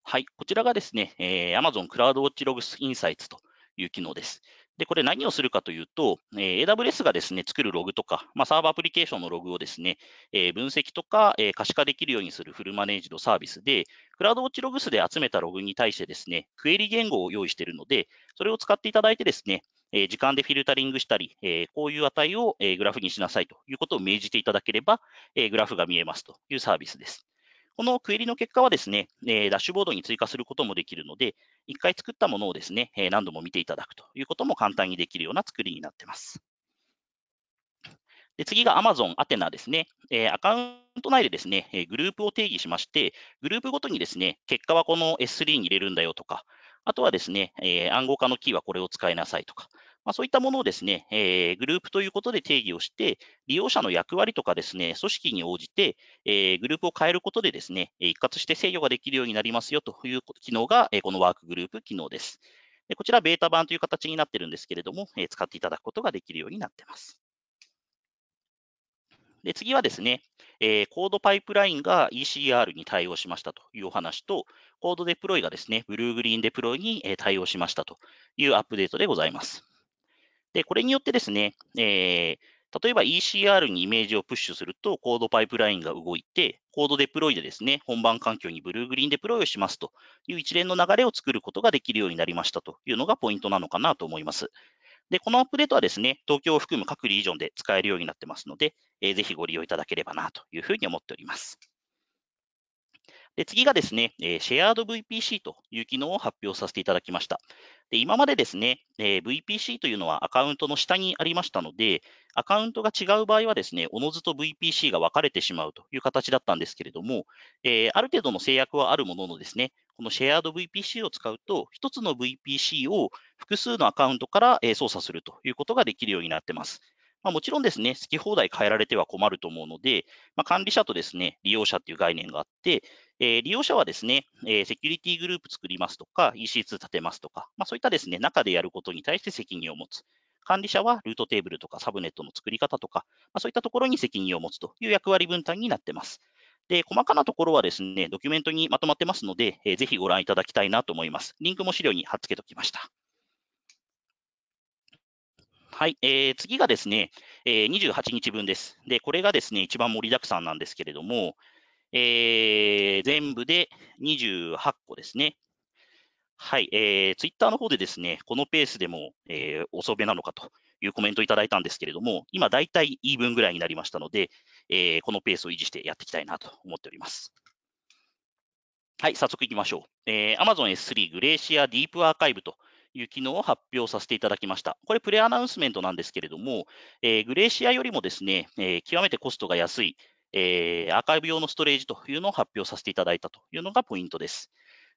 はい、こちらがですね、えー、Amazon CloudWatch Logs Insights という機能です。で、これ何をするかというと、えー、AWS がですね、作るログとか、まあ、サーバーアプリケーションのログをですね、えー、分析とか、えー、可視化できるようにするフルマネージドサービスで、クラウドウォッチログスで集めたログに対してですね、クエリ言語を用意しているので、それを使っていただいてですね、え時間でフィルタリングしたり、えこういう値を、えグラフにしなさいということを命じていただければ、えグラフが見えますというサービスです。このクエリの結果はですね、えダッシュボードに追加することもできるので、1回作ったものをですね、え何度も見ていただくということも簡単にできるような作りになっています。で次が Amazon アテナですね、えアカウント内でですね、えグループを定義しまして、グループごとにですね、結果はこの S3 に入れるんだよとか、あとはですね、え暗号化のキーはこれを使いなさいとか、まあ、そういったものをですね、えー、グループということで定義をして、利用者の役割とかですね、組織に応じて、えー、グループを変えることでですね、一括して制御ができるようになりますよという機能が、えー、このワークグループ機能です。でこちら、ベータ版という形になっているんですけれども、えー、使っていただくことができるようになっています。で次はですね、えー、コードパイプラインが ECR に対応しましたというお話と、コードデプロイがですね、ブルーグリーンデプロイに対応しましたというアップデートでございます。で、これによってですね、えー、例えば ECR にイメージをプッシュすると、コードパイプラインが動いて、コードデプロイでですね、本番環境にブルーグリーンデプロイをしますという一連の流れを作ることができるようになりましたというのがポイントなのかなと思います。で、このアップデートはですね、東京を含む各リージョンで使えるようになってますので、えー、ぜひご利用いただければなというふうに思っております。で次がですね、えー、シェアード VPC という機能を発表させていただきました。で今までですね、えー、VPC というのはアカウントの下にありましたので、アカウントが違う場合はですね、おのずと VPC が分かれてしまうという形だったんですけれども、えー、ある程度の制約はあるもののですね、このシェアード VPC を使うと、1つの VPC を複数のアカウントから操作するということができるようになっています。まあ、もちろんですね、好き放題変えられては困ると思うので、まあ、管理者とですね、利用者っていう概念があって、えー、利用者はですね、えー、セキュリティグループ作りますとか、EC2 立てますとか、まあ、そういったですね、中でやることに対して責任を持つ。管理者はルートテーブルとかサブネットの作り方とか、まあ、そういったところに責任を持つという役割分担になってます。で、細かなところはですね、ドキュメントにまとまってますので、えー、ぜひご覧いただきたいなと思います。リンクも資料に貼っ付けておきました。はい、えー、次がですね、えー、28日分です。で、これがですね、一番盛りだくさんなんですけれども、えー、全部で28個ですね。はい、えー、ツイッターの方でですね、このペースでも、えー、遅めなのかというコメントいただいたんですけれども、今、大体イーブンぐらいになりましたので、えー、このペースを維持してやっていきたいなと思っております。はい、早速いきましょう。えー、Amazon S3 グレーシアディープアーカイブという機能を発表させていただきました。これ、プレアナウンスメントなんですけれども、えー、グレーシアよりもですね、えー、極めてコストが安い、えー、アーカイブ用のストレージというのを発表させていただいたというのがポイントです。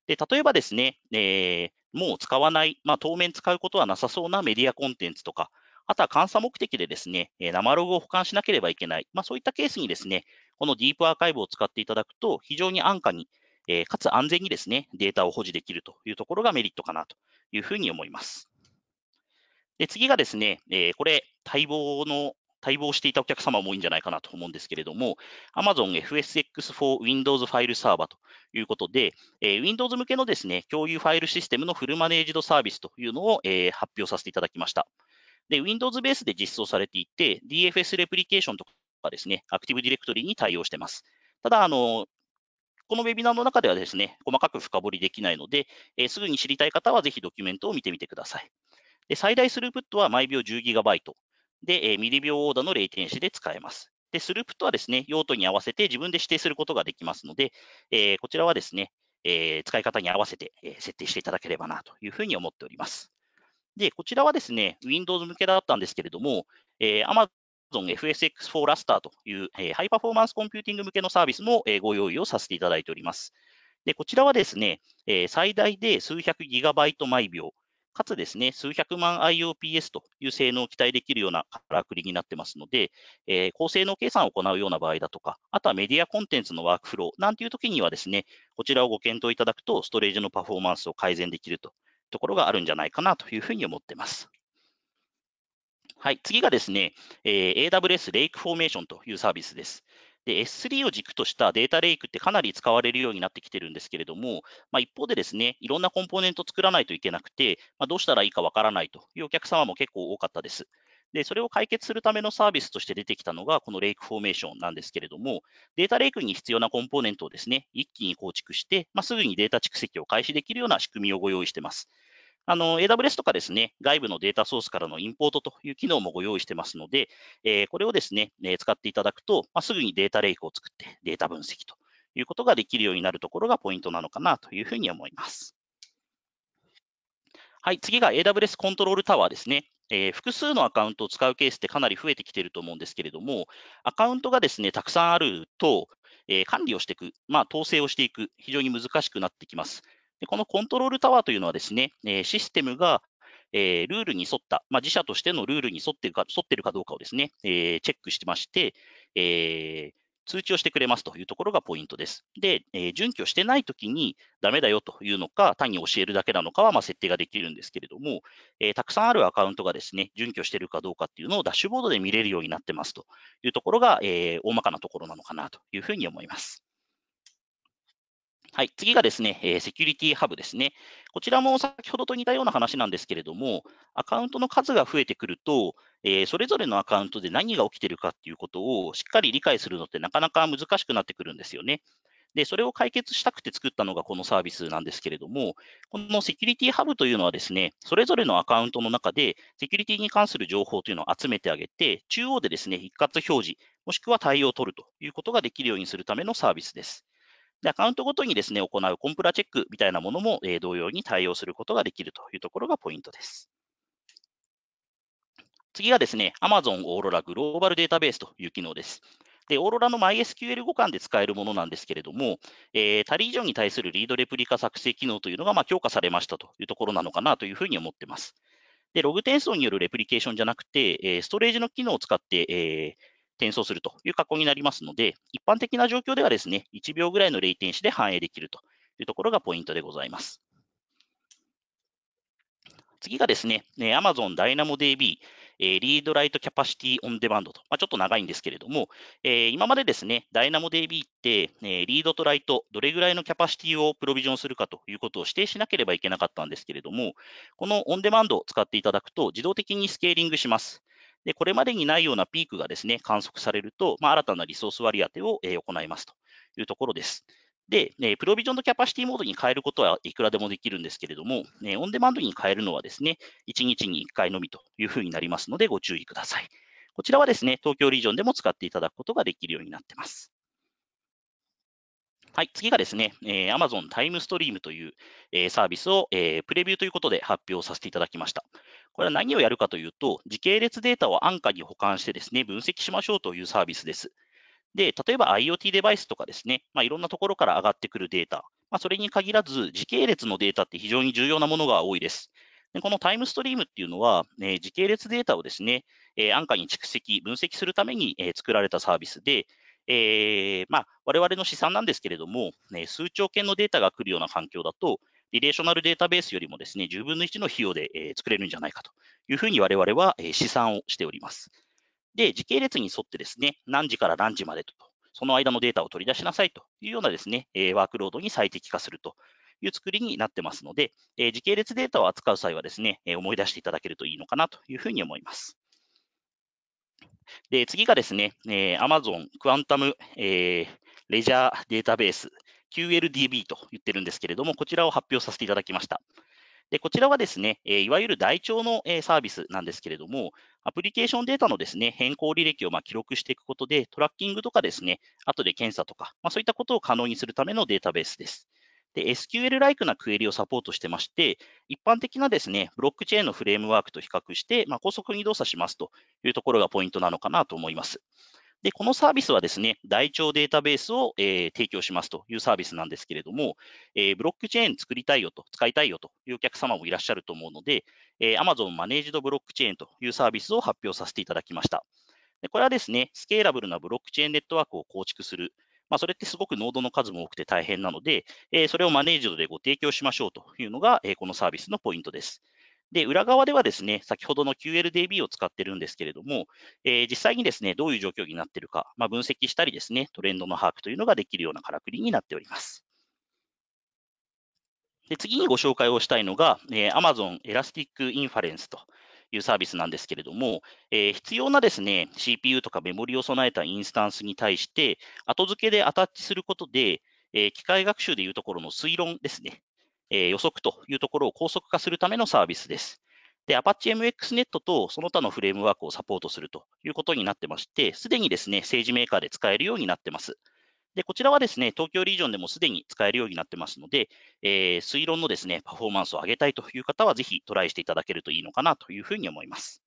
で例えばですね、えもう使わない、まあ、当面使うことはなさそうなメディアコンテンツとか、あとは監査目的でですね、生ログを保管しなければいけない、まあ、そういったケースにですね、このディープアーカイブを使っていただくと、非常に安価に、えかつ安全にですね、データを保持できるというところがメリットかなというふうに思います。で次がですね、えー、これ、待望の、待望していたお客様も多いんじゃないかなと思うんですけれども、Amazon FSX 4 Windows ファイルサーバーということで、えー、Windows 向けのですね、共有ファイルシステムのフルマネージドサービスというのを、えー、発表させていただきました。で、Windows ベースで実装されていて、DFS レプリケーションとかですね、アクティブディレクトリに対応してます。ただ、あの、このウェビナーの中ではですね、細かく深掘りできないので、えー、すぐに知りたい方はぜひドキュメントを見てみてください。で最大スループットは毎秒 10GB で、えー、ミリ秒オーダーのレイテンシで使えます。で、スループットはですね、用途に合わせて自分で指定することができますので、えー、こちらはですね、え使い方に合わせて、え設定していただければなというふうに思っております。で、こちらはですね、Windows 向けだったんですけれども、えー、Amazon FSX4 ラスターという、えハイパフォーマンスコンピューティング向けのサービスも、えご用意をさせていただいております。でこちらはですね、え最大で数百ギガバイト毎秒、かつですね、数百万 IOPS という性能を期待できるようなからクリになってますので、えー、高性能計算を行うような場合だとか、あとはメディアコンテンツのワークフローなんていう時にはですね、こちらをご検討いただくと、ストレージのパフォーマンスを改善できるとところがあるんじゃないかなというふうに思ってます。はい、次がですね、えー、AWS レイクフォーメーションというサービスです。で、S3 を軸としたデータレイクってかなり使われるようになってきてるんですけれども、まあ、一方でですね、いろんなコンポーネント作らないといけなくて、まあ、どうしたらいいかわからないというお客様も結構多かったです。で、それを解決するためのサービスとして出てきたのが、このレイクフォーメーションなんですけれども、データレイクに必要なコンポーネントをですね、一気に構築して、まあ、すぐにデータ蓄積を開始できるような仕組みをご用意しています。あの、AWS とかですね、外部のデータソースからのインポートという機能もご用意してますので、えー、これをですね、えー、使っていただくと、まあ、すぐにデータレイクを作ってデータ分析ということができるようになるところがポイントなのかなというふうに思います。はい、次が AWS コントロールタワーですね。えー、複数のアカウントを使うケースってかなり増えてきていると思うんですけれども、アカウントがですね、たくさんあると、えー、管理をしていく、まあ、統制をしていく、非常に難しくなってきます。でこのコントロールタワーというのはですね、えシステムがえルールに沿った、まあ、自社としてのルールに沿ってるか沿ってるかどうかをですね、えチェックしてまして、え通知をしてくれますというところがポイントです。で、え準拠してないときにダメだよというのか、単に教えるだけなのかは、ま設定ができるんですけれども、えたくさんあるアカウントがですね、準拠してるかどうかっていうのをダッシュボードで見れるようになってますというところが、え大まかなところなのかなというふうに思います。はい、次がですね、えセキュリティハブですね。こちらも先ほどと似たような話なんですけれども、アカウントの数が増えてくると、えー、それぞれのアカウントで何が起きてるかっていうことをしっかり理解するのってなかなか難しくなってくるんですよね。で、それを解決したくて作ったのがこのサービスなんですけれども、このセキュリティハブというのはですね、それぞれのアカウントの中でセキュリティに関する情報というのを集めてあげて、中央でですね、一括表示、もしくは対応を取るということができるようにするためのサービスです。で、アカウントごとにですね、行うコンプラチェックみたいなものも、えー、同様に対応することができるというところがポイントです。次がですね、Amazon オーロラグローバルデータベースという機能です。で、オーロラの MySQL 互換で使えるものなんですけれども、えー、他リージョンに対するリードレプリカ作成機能というのがまあ強化されましたというところなのかなというふうに思ってます。で、ログ転送によるレプリケーションじゃなくて、えー、ストレージの機能を使って、えー、転送するという格好になりますので、一般的な状況ではですね、1秒ぐらいのレイテンシで反映できるというところがポイントでございます。次がですね、Amazon DynamoDB、リードライトキャパシティオンデマンドと、まあ、ちょっと長いんですけれども、え今までですね、DynamoDB って、えリードとライト、どれぐらいのキャパシティをプロビジョンするかということを指定しなければいけなかったんですけれども、このオンデマンドを使っていただくと、自動的にスケーリングします。で、これまでにないようなピークがですね、観測されると、まあ、新たなリソース割り当てを、行いますというところです。で、プロビジョンとキャパシティモードに変えることはいくらでもできるんですけれども、オンデマンドに変えるのはですね、1日に1回のみというふうになりますので、ご注意ください。こちらはですね、東京リージョンでも使っていただくことができるようになっています。はい、次がですね、えー、Amazon タイムストリームという、えー、サービスを、えー、プレビューということで発表させていただきました。これは何をやるかというと、時系列データを安価に保管してですね、分析しましょうというサービスです。で、例えば IoT デバイスとかですね、まあ、いろんなところから上がってくるデータ、まあ、それに限らず時系列のデータって非常に重要なものが多いです。でこのタイムストリームっていうのは、えー、時系列データをですね、えー、安価に蓄積、分析するために、えー、作られたサービスで、えー、まあ、我々の試算なんですけれども、ね、数兆件のデータが来るような環境だと、リレーショナルデータベースよりもですね、10分の1の費用で、えー、作れるんじゃないかというふうに我々は、えー、試算をしております。で、時系列に沿ってですね、何時から何時までと、その間のデータを取り出しなさいというようなですね、えー、ワークロードに最適化するという作りになってますので、えー、時系列データを扱う際はですね、えー、思い出していただけるといいのかなというふうに思います。で、次がですね、えー、Amazon クアンタム、えー、レジャーデータベース QLDB と言ってるんですけれども、こちらを発表させていただきました。で、こちらはですね、えいわゆる台帳の、えサービスなんですけれども、アプリケーションデータのですね、変更履歴をま記録していくことで、トラッキングとかですね、後で検査とか、まあ、そういったことを可能にするためのデータベースです。SQL-like なクエリをサポートしてまして、一般的なですね、ブロックチェーンのフレームワークと比較して、まあ、高速に動作しますというところがポイントなのかなと思います。で、このサービスはですね、台帳データベースを、えー、提供しますというサービスなんですけれども、えー、ブロックチェーン作りたいよと、使いたいよというお客様もいらっしゃると思うので、えー、Amazon マネージドブロックチェーンというサービスを発表させていただきました。でこれはですね、スケーラブルなブロックチェーンネットワークを構築する、まあ、それってすごくノードの数も多くて大変なので、えそれをマネージドでご提供しましょうというのが、えこのサービスのポイントです。で、裏側ではですね、先ほどの QLDB を使ってるんですけれども、えー、実際にですね、どういう状況になっているか、まあ、分析したりですね、トレンドの把握というのができるようなからくりになっております。で次にご紹介をしたいのが、えー、Amazon Elastic Inference というサービスなんですけれども、えー、必要なですね、CPU とかメモリを備えたインスタンスに対して、後付けでアタッチすることで、えー、機械学習でいうところの推論ですね、えー、予測というところを高速化するためのサービスです。で、Apache MXNet とその他のフレームワークをサポートするということになってまして、すでにですね、政治メーカーで使えるようになってます。で、こちらはですね、東京リージョンでもすでに使えるようになってますので、えー、推論のですね、パフォーマンスを上げたいという方は、ぜひトライしていただけるといいのかなというふうに思います。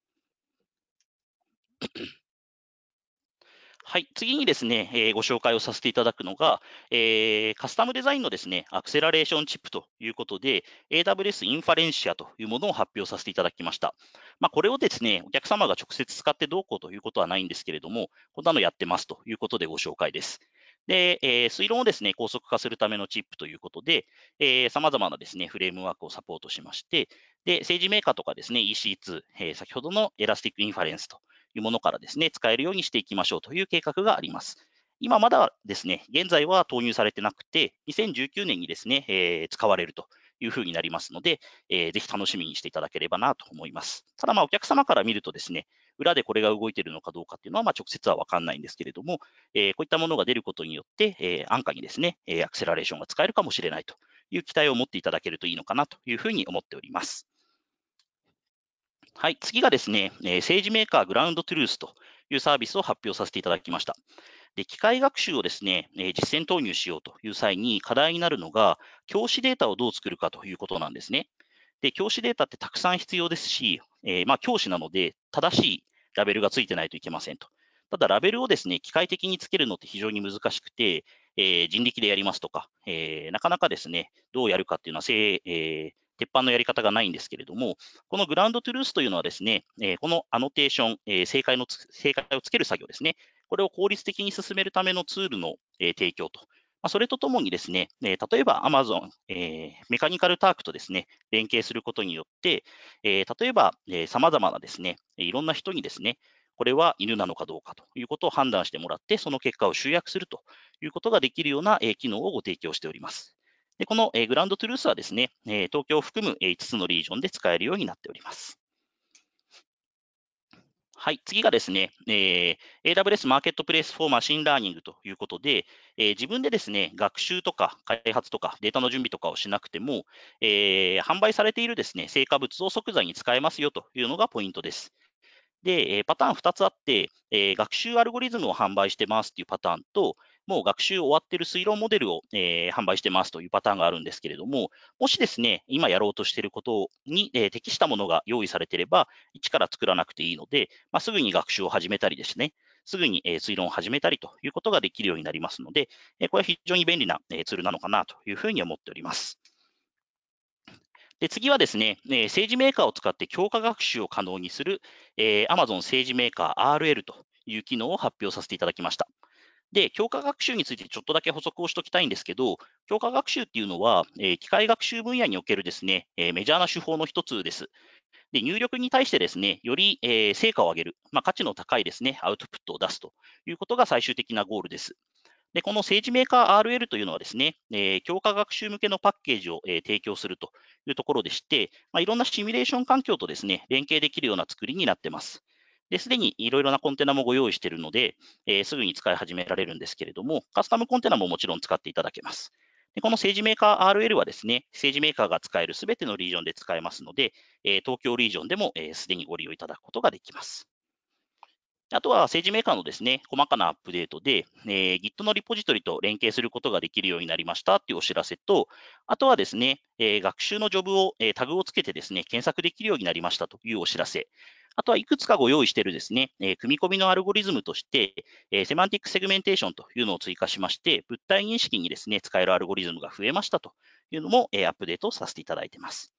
はい、次にですね、えー、ご紹介をさせていただくのが、えー、カスタムデザインのですね、アクセラレーションチップということで、AWS インファレンシアというものを発表させていただきました。まあ、これをですね、お客様が直接使ってどうこうということはないんですけれども、こんなのやってますということでご紹介です。で、えー、推論をですね、高速化するためのチップということで、さま様々なですね、フレームワークをサポートしまして、で、政治メーカーとかですね、EC2、えー、先ほどのエラスティックインファレンスというものからですね、使えるようにしていきましょうという計画があります。今まだですね、現在は投入されてなくて、2019年にですね、えー、使われるというふうになりますので、えー、ぜひ楽しみにしていただければなと思います。ただ、お客様から見るとですね、裏でこれが動いているのかどうかっていうのは、まあ、直接はわかんないんですけれども、えこういったものが出ることによって、え安価にですね、えアクセラレーションが使えるかもしれないという期待を持っていただけるといいのかなというふうに思っております。はい、次がですね、え政治メーカーグラウンドトゥルースというサービスを発表させていただきました。で機械学習をですね、え実践投入しようという際に課題になるのが、教師データをどう作るかということなんですね。で教師データってたくさん必要ですし、えー、まあ教師なので正しいラベルがついてないといけませんと。ただ、ラベルをですね、機械的につけるのって非常に難しくて、えー、人力でやりますとか、えー、なかなかですね、どうやるかっていうのは、えー、鉄板のやり方がないんですけれども、このグラウンドトゥルースというのはですね、えこのアノテーション、え正解の正解をつける作業ですね、これを効率的に進めるためのツールの、え提供とまあ、それとともにですね、え例えば Amazon、えメカニカルタークとですね、連携することによって、え例えば、えー、様々なですね、いろんな人にですね、これは犬なのかどうかということを判断してもらって、その結果を集約するということができるような、え機能をご提供しております。でこの、えグランドトゥルースはですね、え東京を含む、え5つのリージョンで使えるようになっております。はい、次がですね、えー、AWS マーケットプレイスフォーマシンラーニングということで、えー、自分でですね、学習とか開発とかデータの準備とかをしなくても、えー、販売されているですね、成果物を即座に使えますよというのがポイントです。で、えパターン2つあって、え学習アルゴリズムを販売してますっていうパターンと、もう学習終わってる推論モデルを、えー、販売してますというパターンがあるんですけれども、もしですね、今やろうとしていることに、えー、適したものが用意されていれば、一から作らなくていいので、まあ、すぐに学習を始めたりですね、すぐに、えー、推論を始めたりということができるようになりますので、えー、これは非常に便利な、えー、ツールなのかなというふうに思っております。で次はですね、え政治メーカーを使って強化学習を可能にする、え Amazon 政治メーカー RL という機能を発表させていただきました。で、強化学習についてちょっとだけ補足をしておきたいんですけど、強化学習っていうのは、えー、機械学習分野におけるですね、えー、メジャーな手法の一つです。で、入力に対してですね、より、えー、成果を上げる、まあ、価値の高いですね、アウトプットを出すということが最終的なゴールです。で、この政治メーカー RL というのはですね、えー、強化学習向けのパッケージを、えー、提供するというところでして、まあ、いろんなシミュレーション環境とですね、連携できるような作りになっています。で、すでにいろいろなコンテナもご用意しているので、えー、すぐに使い始められるんですけれども、カスタムコンテナももちろん使っていただけます。でこの政治メーカー RL はですね、政治メーカーが使えるすべてのリージョンで使えますので、えー、東京リージョンでもすで、えー、にご利用いただくことができます。あとは政治メーカーのですね、細かなアップデートで、えー、Git のリポジトリと連携することができるようになりましたっていうお知らせと、あとはですね、えー、学習のジョブを、えー、タグをつけてですね、検索できるようになりましたというお知らせ。あとはいくつかご用意しているですね、え組み込みのアルゴリズムとして、えセマンティックセグメンテーションというのを追加しまして、物体認識にですね、使えるアルゴリズムが増えましたというのも、えアップデートさせていただいています。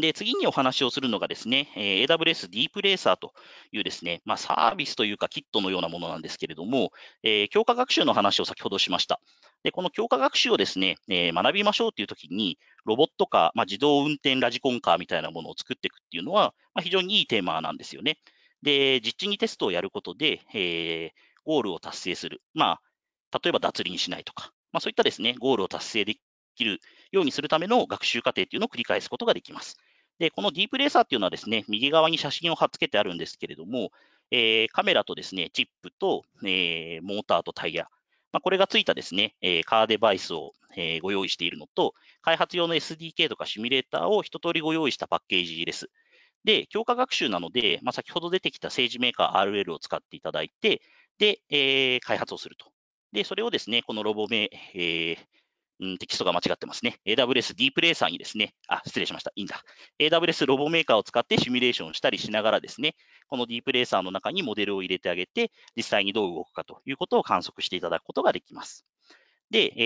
で、次にお話をするのがですね、え AWS ディープレーサーというですね、まあ、サービスというかキットのようなものなんですけれども、えー、強化学習の話を先ほどしました。で、この強化学習をですね、えー、学びましょうというときに、ロボットカー、まあ、自動運転ラジコンカーみたいなものを作っていくっていうのは、まあ、非常にいいテーマなんですよね。で、実地にテストをやることで、えー、ゴールを達成する。まあ、例えば脱輪しないとか、まあ、そういったですね、ゴールを達成できるようにするための学習過程っていうのを繰り返すことができます。で、このディープレーサーっていうのはですね、右側に写真を貼っつけてあるんですけれども、えー、カメラとですね、チップと、えー、モーターとタイヤ、まあ、これがついたですね、えー、カーデバイスを、えー、ご用意しているのと、開発用の SDK とかシミュレーターを一通りご用意したパッケージです。で、強化学習なので、まあ、先ほど出てきた政治メーカー RL を使っていただいて、で、えー、開発をすると。で、それをですね、このロボ目。えー、うん、テキストが間違ってますね。AWS ディープレーサーにですね、あ、失礼しました。いいんだ。AWS ロボメーカーを使ってシミュレーションしたりしながらですね、このディープレーサーの中にモデルを入れてあげて、実際にどう動くかということを観測していただくことができます。で、え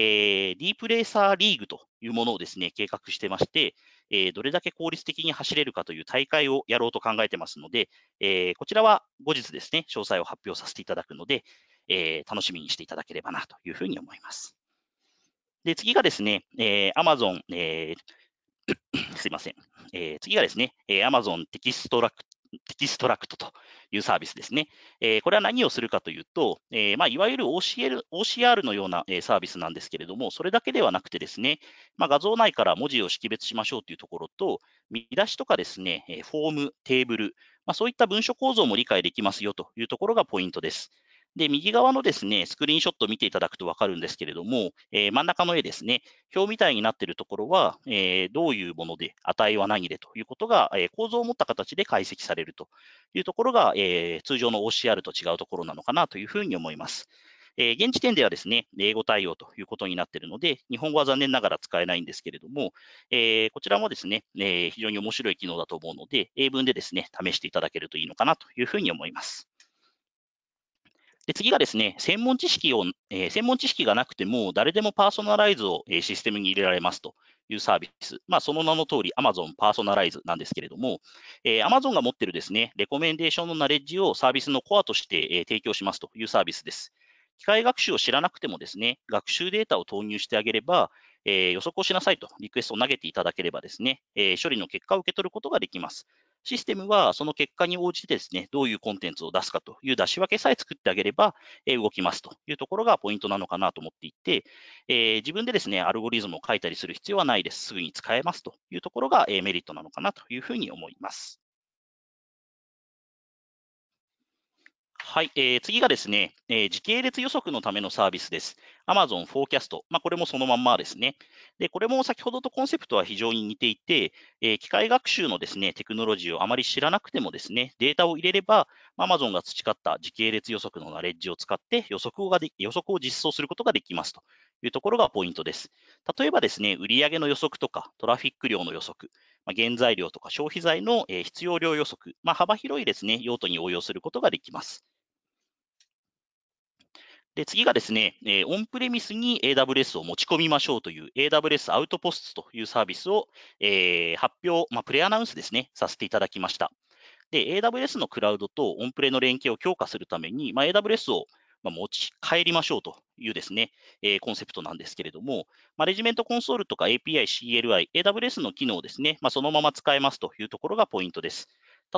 ー、ディープレーサーリーグというものをですね、計画してまして、えー、どれだけ効率的に走れるかという大会をやろうと考えてますので、えー、こちらは後日ですね、詳細を発表させていただくので、えー、楽しみにしていただければなというふうに思います。で、次がですね、えー、Amazon、えー、すいません。えー、次がですね、えー、Amazon テキストラクテキストラクトというサービスですね。えー、これは何をするかというと、えーまあ、いわゆる o c r OCR のような、えー、サービスなんですけれども、それだけではなくてですね、まあ、画像内から文字を識別しましょうというところと、見出しとかですね、フォーム、テーブル、まあ、そういった文書構造も理解できますよというところがポイントです。で、右側のですね、スクリーンショットを見ていただくとわかるんですけれども、えー、真ん中の絵ですね、表みたいになっているところは、えー、どういうもので、値は何でということが、えー、構造を持った形で解析されるというところが、え通常の OCR と違うところなのかなというふうに思います。え現時点ではですね、英語対応ということになっているので、日本語は残念ながら使えないんですけれども、えこちらもですね、え非常に面白い機能だと思うので、英文でですね、試していただけるといいのかなというふうに思います。で次がですね、専門知識を、えー、専門知識がなくても、誰でもパーソナライズを、えシステムに入れられますというサービス。まあ、その名の通り Amazon パーソナライズなんですけれども、えー、Amazon が持っているですね、レコメンデーションのナレッジをサービスのコアとして、えー、提供しますというサービスです。機械学習を知らなくてもですね、学習データを投入してあげれば、えー、予測をしなさいとリクエストを投げていただければですね、えー、処理の結果を受け取ることができます。システムはその結果に応じてですね、どういうコンテンツを出すかという出し分けさえ作ってあげれば、動きますというところがポイントなのかなと思っていて、え自分でですね、アルゴリズムを書いたりする必要はないです。すぐに使えますというところが、メリットなのかなというふうに思います。はい、えー、次がですね、えー、時系列予測のためのサービスです。Amazon Forecast、まあ、これもそのまんまですね。で、これも先ほどとコンセプトは非常に似ていて、えー、機械学習のですね、テクノロジーをあまり知らなくてもですね、データを入れれば、Amazon が培った時系列予測のナレッジを使って予測がで予測を実装することができますというところがポイントです。例えばですね、売上の予測とかトラフィック量の予測、まあ、原材料とか消費財の必要量予測、まあ、幅広いですね、用途に応用することができます。で、次がですね、えー、オンプレミスに AWS を持ち込みましょうという AWS アウトポストというサービスを、えー、発表、まあ、プレアナウンスですね、させていただきました。で、AWS のクラウドとオンプレの連携を強化するために、まあ、AWS を持ち帰りましょうというですね、えー、コンセプトなんですけれども、マネジメントコンソールとか API、CLI、AWS の機能をですね、まあ、そのまま使えますというところがポイントです。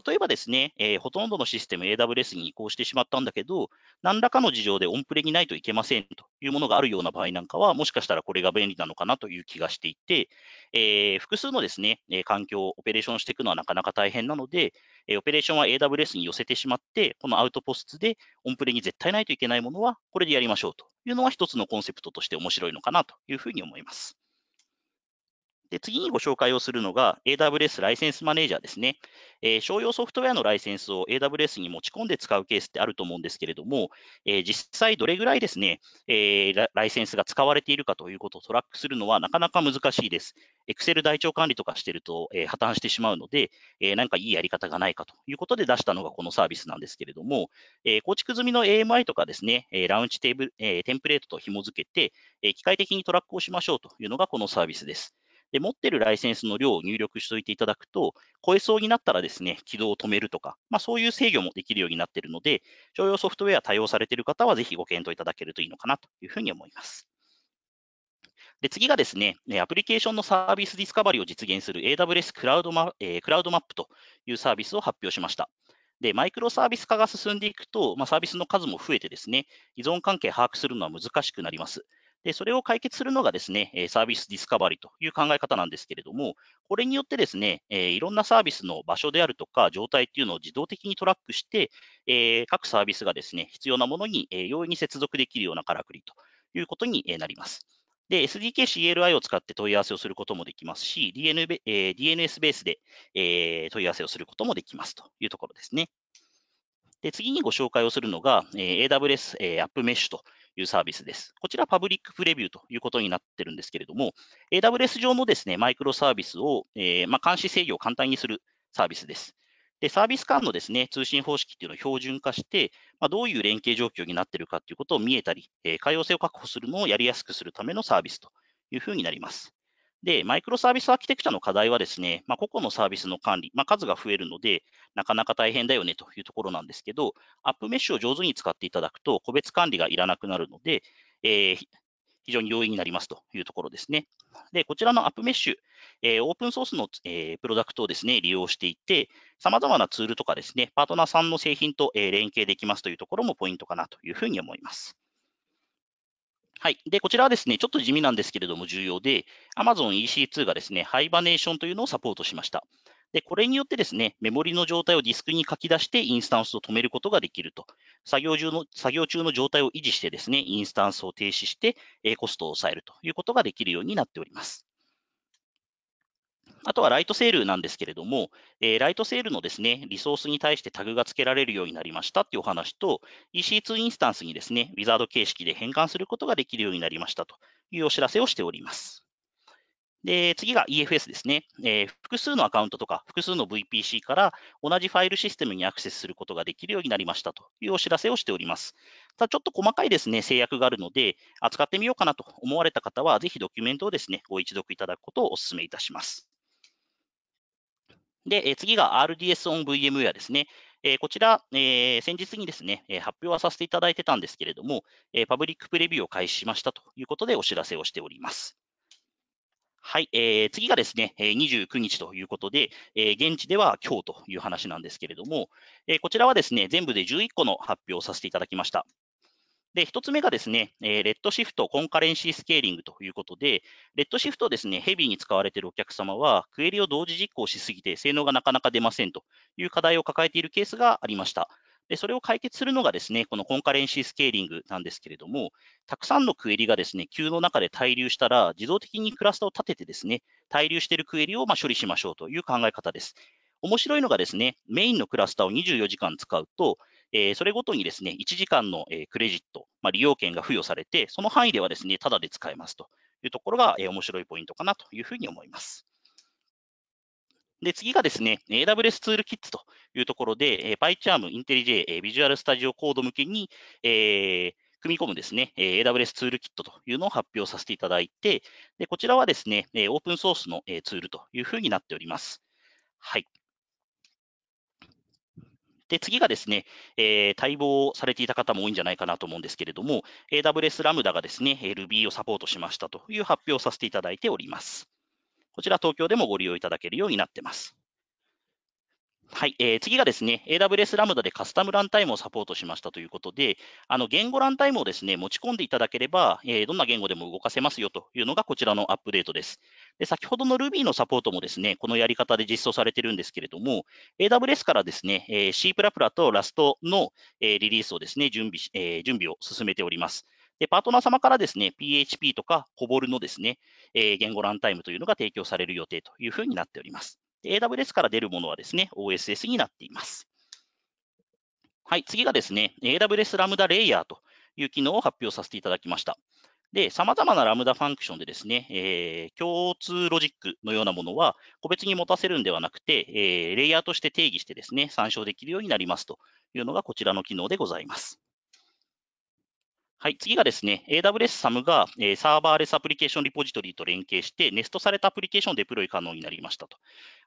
例えばですね、えー、ほとんどのシステム AWS に移行してしまったんだけど、何らかの事情でオンプレにないといけませんというものがあるような場合なんかは、もしかしたらこれが便利なのかなという気がしていて、えー、複数のですね、え環境をオペレーションしていくのはなかなか大変なので、えオペレーションは AWS に寄せてしまって、このアウトポストでオンプレに絶対ないといけないものは、これでやりましょうというのは一つのコンセプトとして面白いのかなというふうに思います。で次にご紹介をするのが AWS ライセンスマネージャーですね、えー、商用ソフトウェアのライセンスを AWS に持ち込んで使うケースってあると思うんですけれども、えー、実際どれぐらいですね、えー、ライセンスが使われているかということをトラックするのはなかなか難しいです。Excel 台帳管理とかしてると、え破綻してしまうので、えなんかいいやり方がないかということで出したのがこのサービスなんですけれども、え構築済みの AMI とかですね、えラウンチテーブル、えテンプレートと紐付けて、え機械的にトラックをしましょうというのがこのサービスです。で、持ってるライセンスの量を入力しておいていただくと、超えそうになったらですね、起動を止めるとか、まあ、そういう制御もできるようになっているので、商用ソフトウェア対応されている方は、ぜひご検討いただけるといいのかなというふうに思います。で次がですね、アプリケーションのサービスディスカバリーを実現する AWS クラウドマ、えー、クラウドマップというサービスを発表しました。で、マイクロサービス化が進んでいくと、まあ、サービスの数も増えてですね、依存関係把握するのは難しくなります。で、それを解決するのがですね、サービスディスカバリーという考え方なんですけれども、これによってですね、いろんなサービスの場所であるとか状態っていうのを自動的にトラックして、各サービスがですね、必要なものに容易に接続できるようなからくりということになります。で、SDK CLI を使って問い合わせをすることもできますし、DN え DNS ベースで、え問い合わせをすることもできますというところですね。で次にご紹介をするのが、え AWS、え App Mesh というサービスです。こちらパブリックプレビューということになってるんですけれども、AWS 上のですね、マイクロサービスを、えー、まあ、監視制御を簡単にするサービスです。で、サービス間のですね、通信方式っていうのを標準化して、まあ、どういう連携状況になってるかっていうことを見えたり、えー、可用性を確保するのをやりやすくするためのサービスというふうになります。で、マイクロサービスアーキテクチャの課題はですね、まあ、個々のサービスの管理、まあ、数が増えるので、なかなか大変だよねというところなんですけど、アップメッシュを上手に使っていただくと、個別管理がいらなくなるので、えー、非常に容易になりますというところですね。で、こちらのアップメッシュ、えー、オープンソースの、えー、プロダクトをですね、利用していて、様々なツールとかですね、パートナーさんの製品と、え連携できますというところもポイントかなというふうに思います。はい。で、こちらはですね、ちょっと地味なんですけれども重要で、Amazon EC2 がですね、ハイバネーションというのをサポートしました。で、これによってですね、メモリの状態をディスクに書き出してインスタンスを止めることができると。作業中の、作業中の状態を維持してですね、インスタンスを停止して、コストを抑えるということができるようになっております。あとはライトセールなんですけれども、えー、ライトセールのですね、リソースに対してタグが付けられるようになりましたっていうお話と、EC2 インスタンスにですね、ウィザード形式で変換することができるようになりましたというお知らせをしております。で、次が EFS ですね、えー、複数のアカウントとか複数の VPC から同じファイルシステムにアクセスすることができるようになりましたというお知らせをしております。ただちょっと細かいですね、制約があるので、扱ってみようかなと思われた方は、ぜひドキュメントをですね、ご一読いただくことをお勧めいたします。で、次が RDS on VMware ですね。えこちら、え先日にですね、え発表はさせていただいてたんですけれども、えパブリックプレビューを開始しましたということでお知らせをしております。はい、え次がですね、29日ということで、え現地では今日という話なんですけれども、えこちらはですね、全部で11個の発表をさせていただきました。で、1つ目がですね、えー、レッドシフトコンカレンシースケーリングということで、レッドシフトをですね、ヘビーに使われているお客様は、クエリを同時実行しすぎて性能がなかなか出ませんという課題を抱えているケースがありました。で、それを解決するのがですね、このコンカレンシースケーリングなんですけれども、たくさんのクエリがですね、球の中で滞留したら、自動的にクラスターを立ててですね、滞留しているクエリをま処理しましょうという考え方です。面白いのがですね、メインのクラスターを24時間使うと、えー、それごとにですね、1時間の、えクレジット、まあ、利用券が付与されて、その範囲ではですね、ただで使えますというところが、え面白いポイントかなというふうに思います。で、次がですね、AWS ツールキッズというところで、PyCharm、IntelliJ、Visual Studio Code 向けに、えー、組み込むですね、AWS ツールキットというのを発表させていただいて、でこちらはですね、オープンソースのツールというふうになっております。はい。で、次がですね、えー、待望されていた方も多いんじゃないかなと思うんですけれども、AWS ラムダがですね、Ruby をサポートしましたという発表をさせていただいております。こちら東京でもご利用いただけるようになってます。はい、えー、次がですね、AWS ラムダでカスタムランタイムをサポートしましたということで、あの言語ランタイムをですね持ち込んでいただければ、えー、どんな言語でも動かせますよというのがこちらのアップデートです。で先ほどの Ruby のサポートもですねこのやり方で実装されてるんですけれども、AWS からですね、えー、C++ と Rust の、えー、リリースをですね準備,、えー、準備を進めております。でパートナー様からですね PHP とか COBOL のですね、えー、言語ランタイムというのが提供される予定というふうになっております。AWS から出るものはですね、OSS になっています。はい、次がですね、AWS ラムダレイヤーという機能を発表させていただきました。で、様々なラムダファンクションでですね、えー、共通ロジックのようなものは個別に持たせるんではなくて、えー、レイヤーとして定義してですね、参照できるようになりますというのがこちらの機能でございます。はい、次がですね、AWS サムが、えー、サーバーレスアプリケーションリポジトリと連携して、ネストされたアプリケーションデプロイ可能になりましたと。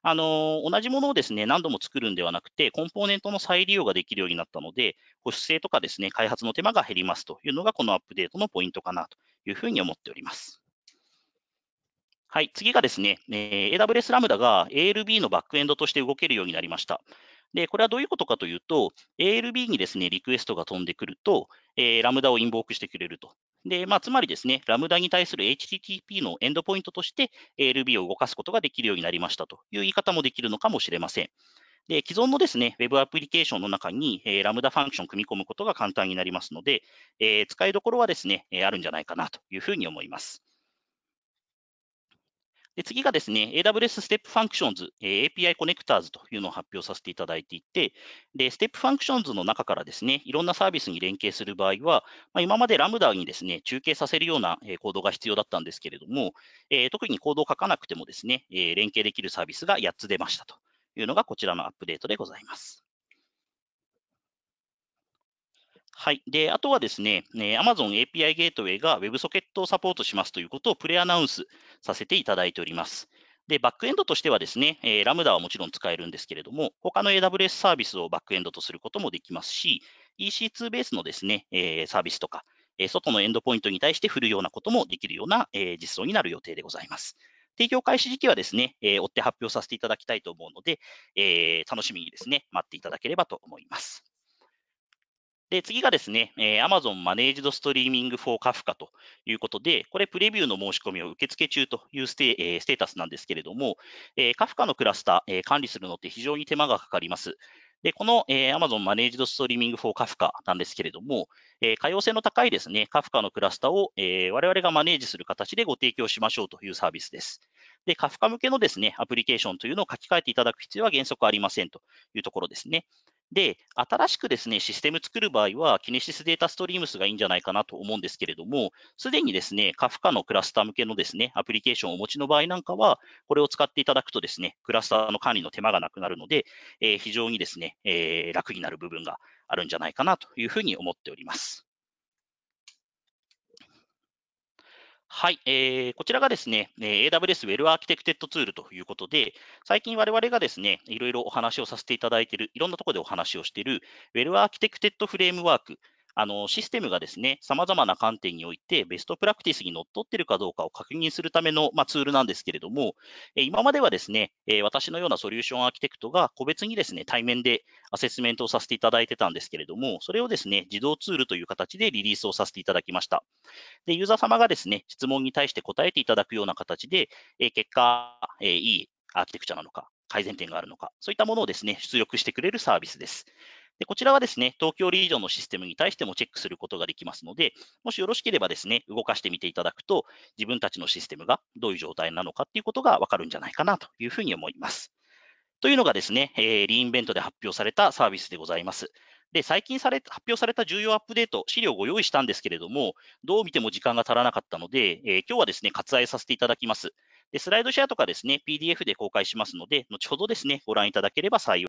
あのー、同じものをですね、何度も作るんではなくて、コンポーネントの再利用ができるようになったので、保守性とかですね、開発の手間が減りますというのが、このアップデートのポイントかなというふうに思っております。はい、次がですね、えー、AWS ラムダが ALB のバックエンドとして動けるようになりました。で、これはどういうことかというと、ALB にですね、リクエストが飛んでくると、えー、ラムダをインボークしてくれると。で、まあ、つまりですね、ラムダに対する HTTP のエンドポイントとして ALB を動かすことができるようになりましたという言い方もできるのかもしれません。で、既存のですね、Web アプリケーションの中に、えー、ラムダファンクションを組み込むことが簡単になりますので、えー、使いどころはですね、えあるんじゃないかなというふうに思います。で次がですね、AWS Step Functions、API Connectors というのを発表させていただいていて、で、Step Functions の中からですね、いろんなサービスに連携する場合は、まあ、今までラムダにですね、中継させるようなコードが必要だったんですけれども、えー、特にコードを書かなくてもですね、えー、連携できるサービスが8つ出ましたというのがこちらのアップデートでございます。はい。で、あとはですね、え Amazon API ゲートウェイが WebSocket をサポートしますということをプレアナウンスさせていただいております。で、バックエンドとしてはですね、えー、ラムダはもちろん使えるんですけれども、他の AWS サービスをバックエンドとすることもできますし、EC2 ベースのですね、えー、サービスとか、え外のエンドポイントに対して振るようなこともできるような、え実装になる予定でございます。提供開始時期はですね、え追って発表させていただきたいと思うので、え楽しみにですね、待っていただければと思います。で、次がですね、えー、Amazon マネージドストリーミング for Kafka ということで、これプレビューの申し込みを受付中というステ,、えー、ステータスなんですけれども、えー、Kafka のクラスター、えー、管理するのって非常に手間がかかります。で、この、えー、Amazon マネージドストリーミング for Kafka なんですけれども、えー、可用性の高いですね、Kafka のクラスターを、えー、我々がマネージする形でご提供しましょうというサービスです。で、Kafka 向けのですね、アプリケーションというのを書き換えていただく必要は原則ありませんというところですね。で、新しくですね、システム作る場合は、キネシスデータストリームスがいいんじゃないかなと思うんですけれども、すでにですね、Kafka のクラスター向けのですね、アプリケーションをお持ちの場合なんかは、これを使っていただくとですね、クラスターの管理の手間がなくなるので、えー、非常にですね、えー、楽になる部分があるんじゃないかなというふうに思っております。はい、えー、こちらがですね、AWS Well Architected Tool ということで、最近我々がですね、いろいろお話をさせていただいている、いろんなところでお話をしている Well Architected Framework あのシステムがですね、様々な観点においてベストプラクティスにのっとってるかどうかを確認するための、まあ、ツールなんですけれども、え今まではですね、え私のようなソリューションアーキテクトが個別にですね、対面でアセスメントをさせていただいてたんですけれども、それをですね、自動ツールという形でリリースをさせていただきました。で、ユーザー様がですね、質問に対して答えていただくような形で、え結果、えいいアーキテクチャなのか、改善点があるのか、そういったものをですね、出力してくれるサービスです。で、こちらはですね、東京リージョンのシステムに対してもチェックすることができますので、もしよろしければですね、動かしてみていただくと、自分たちのシステムがどういう状態なのかっていうことがわかるんじゃないかなというふうに思います。というのがですね、えー、リインベントで発表されたサービスでございます。で、最近され発表された重要アップデート、資料をご用意したんですけれども、どう見ても時間が足らなかったので、えー、今日はですね、割愛させていただきます。で、スライドシェアとかですね、PDF で公開しますので、後ほどですね、ご覧いただければ幸い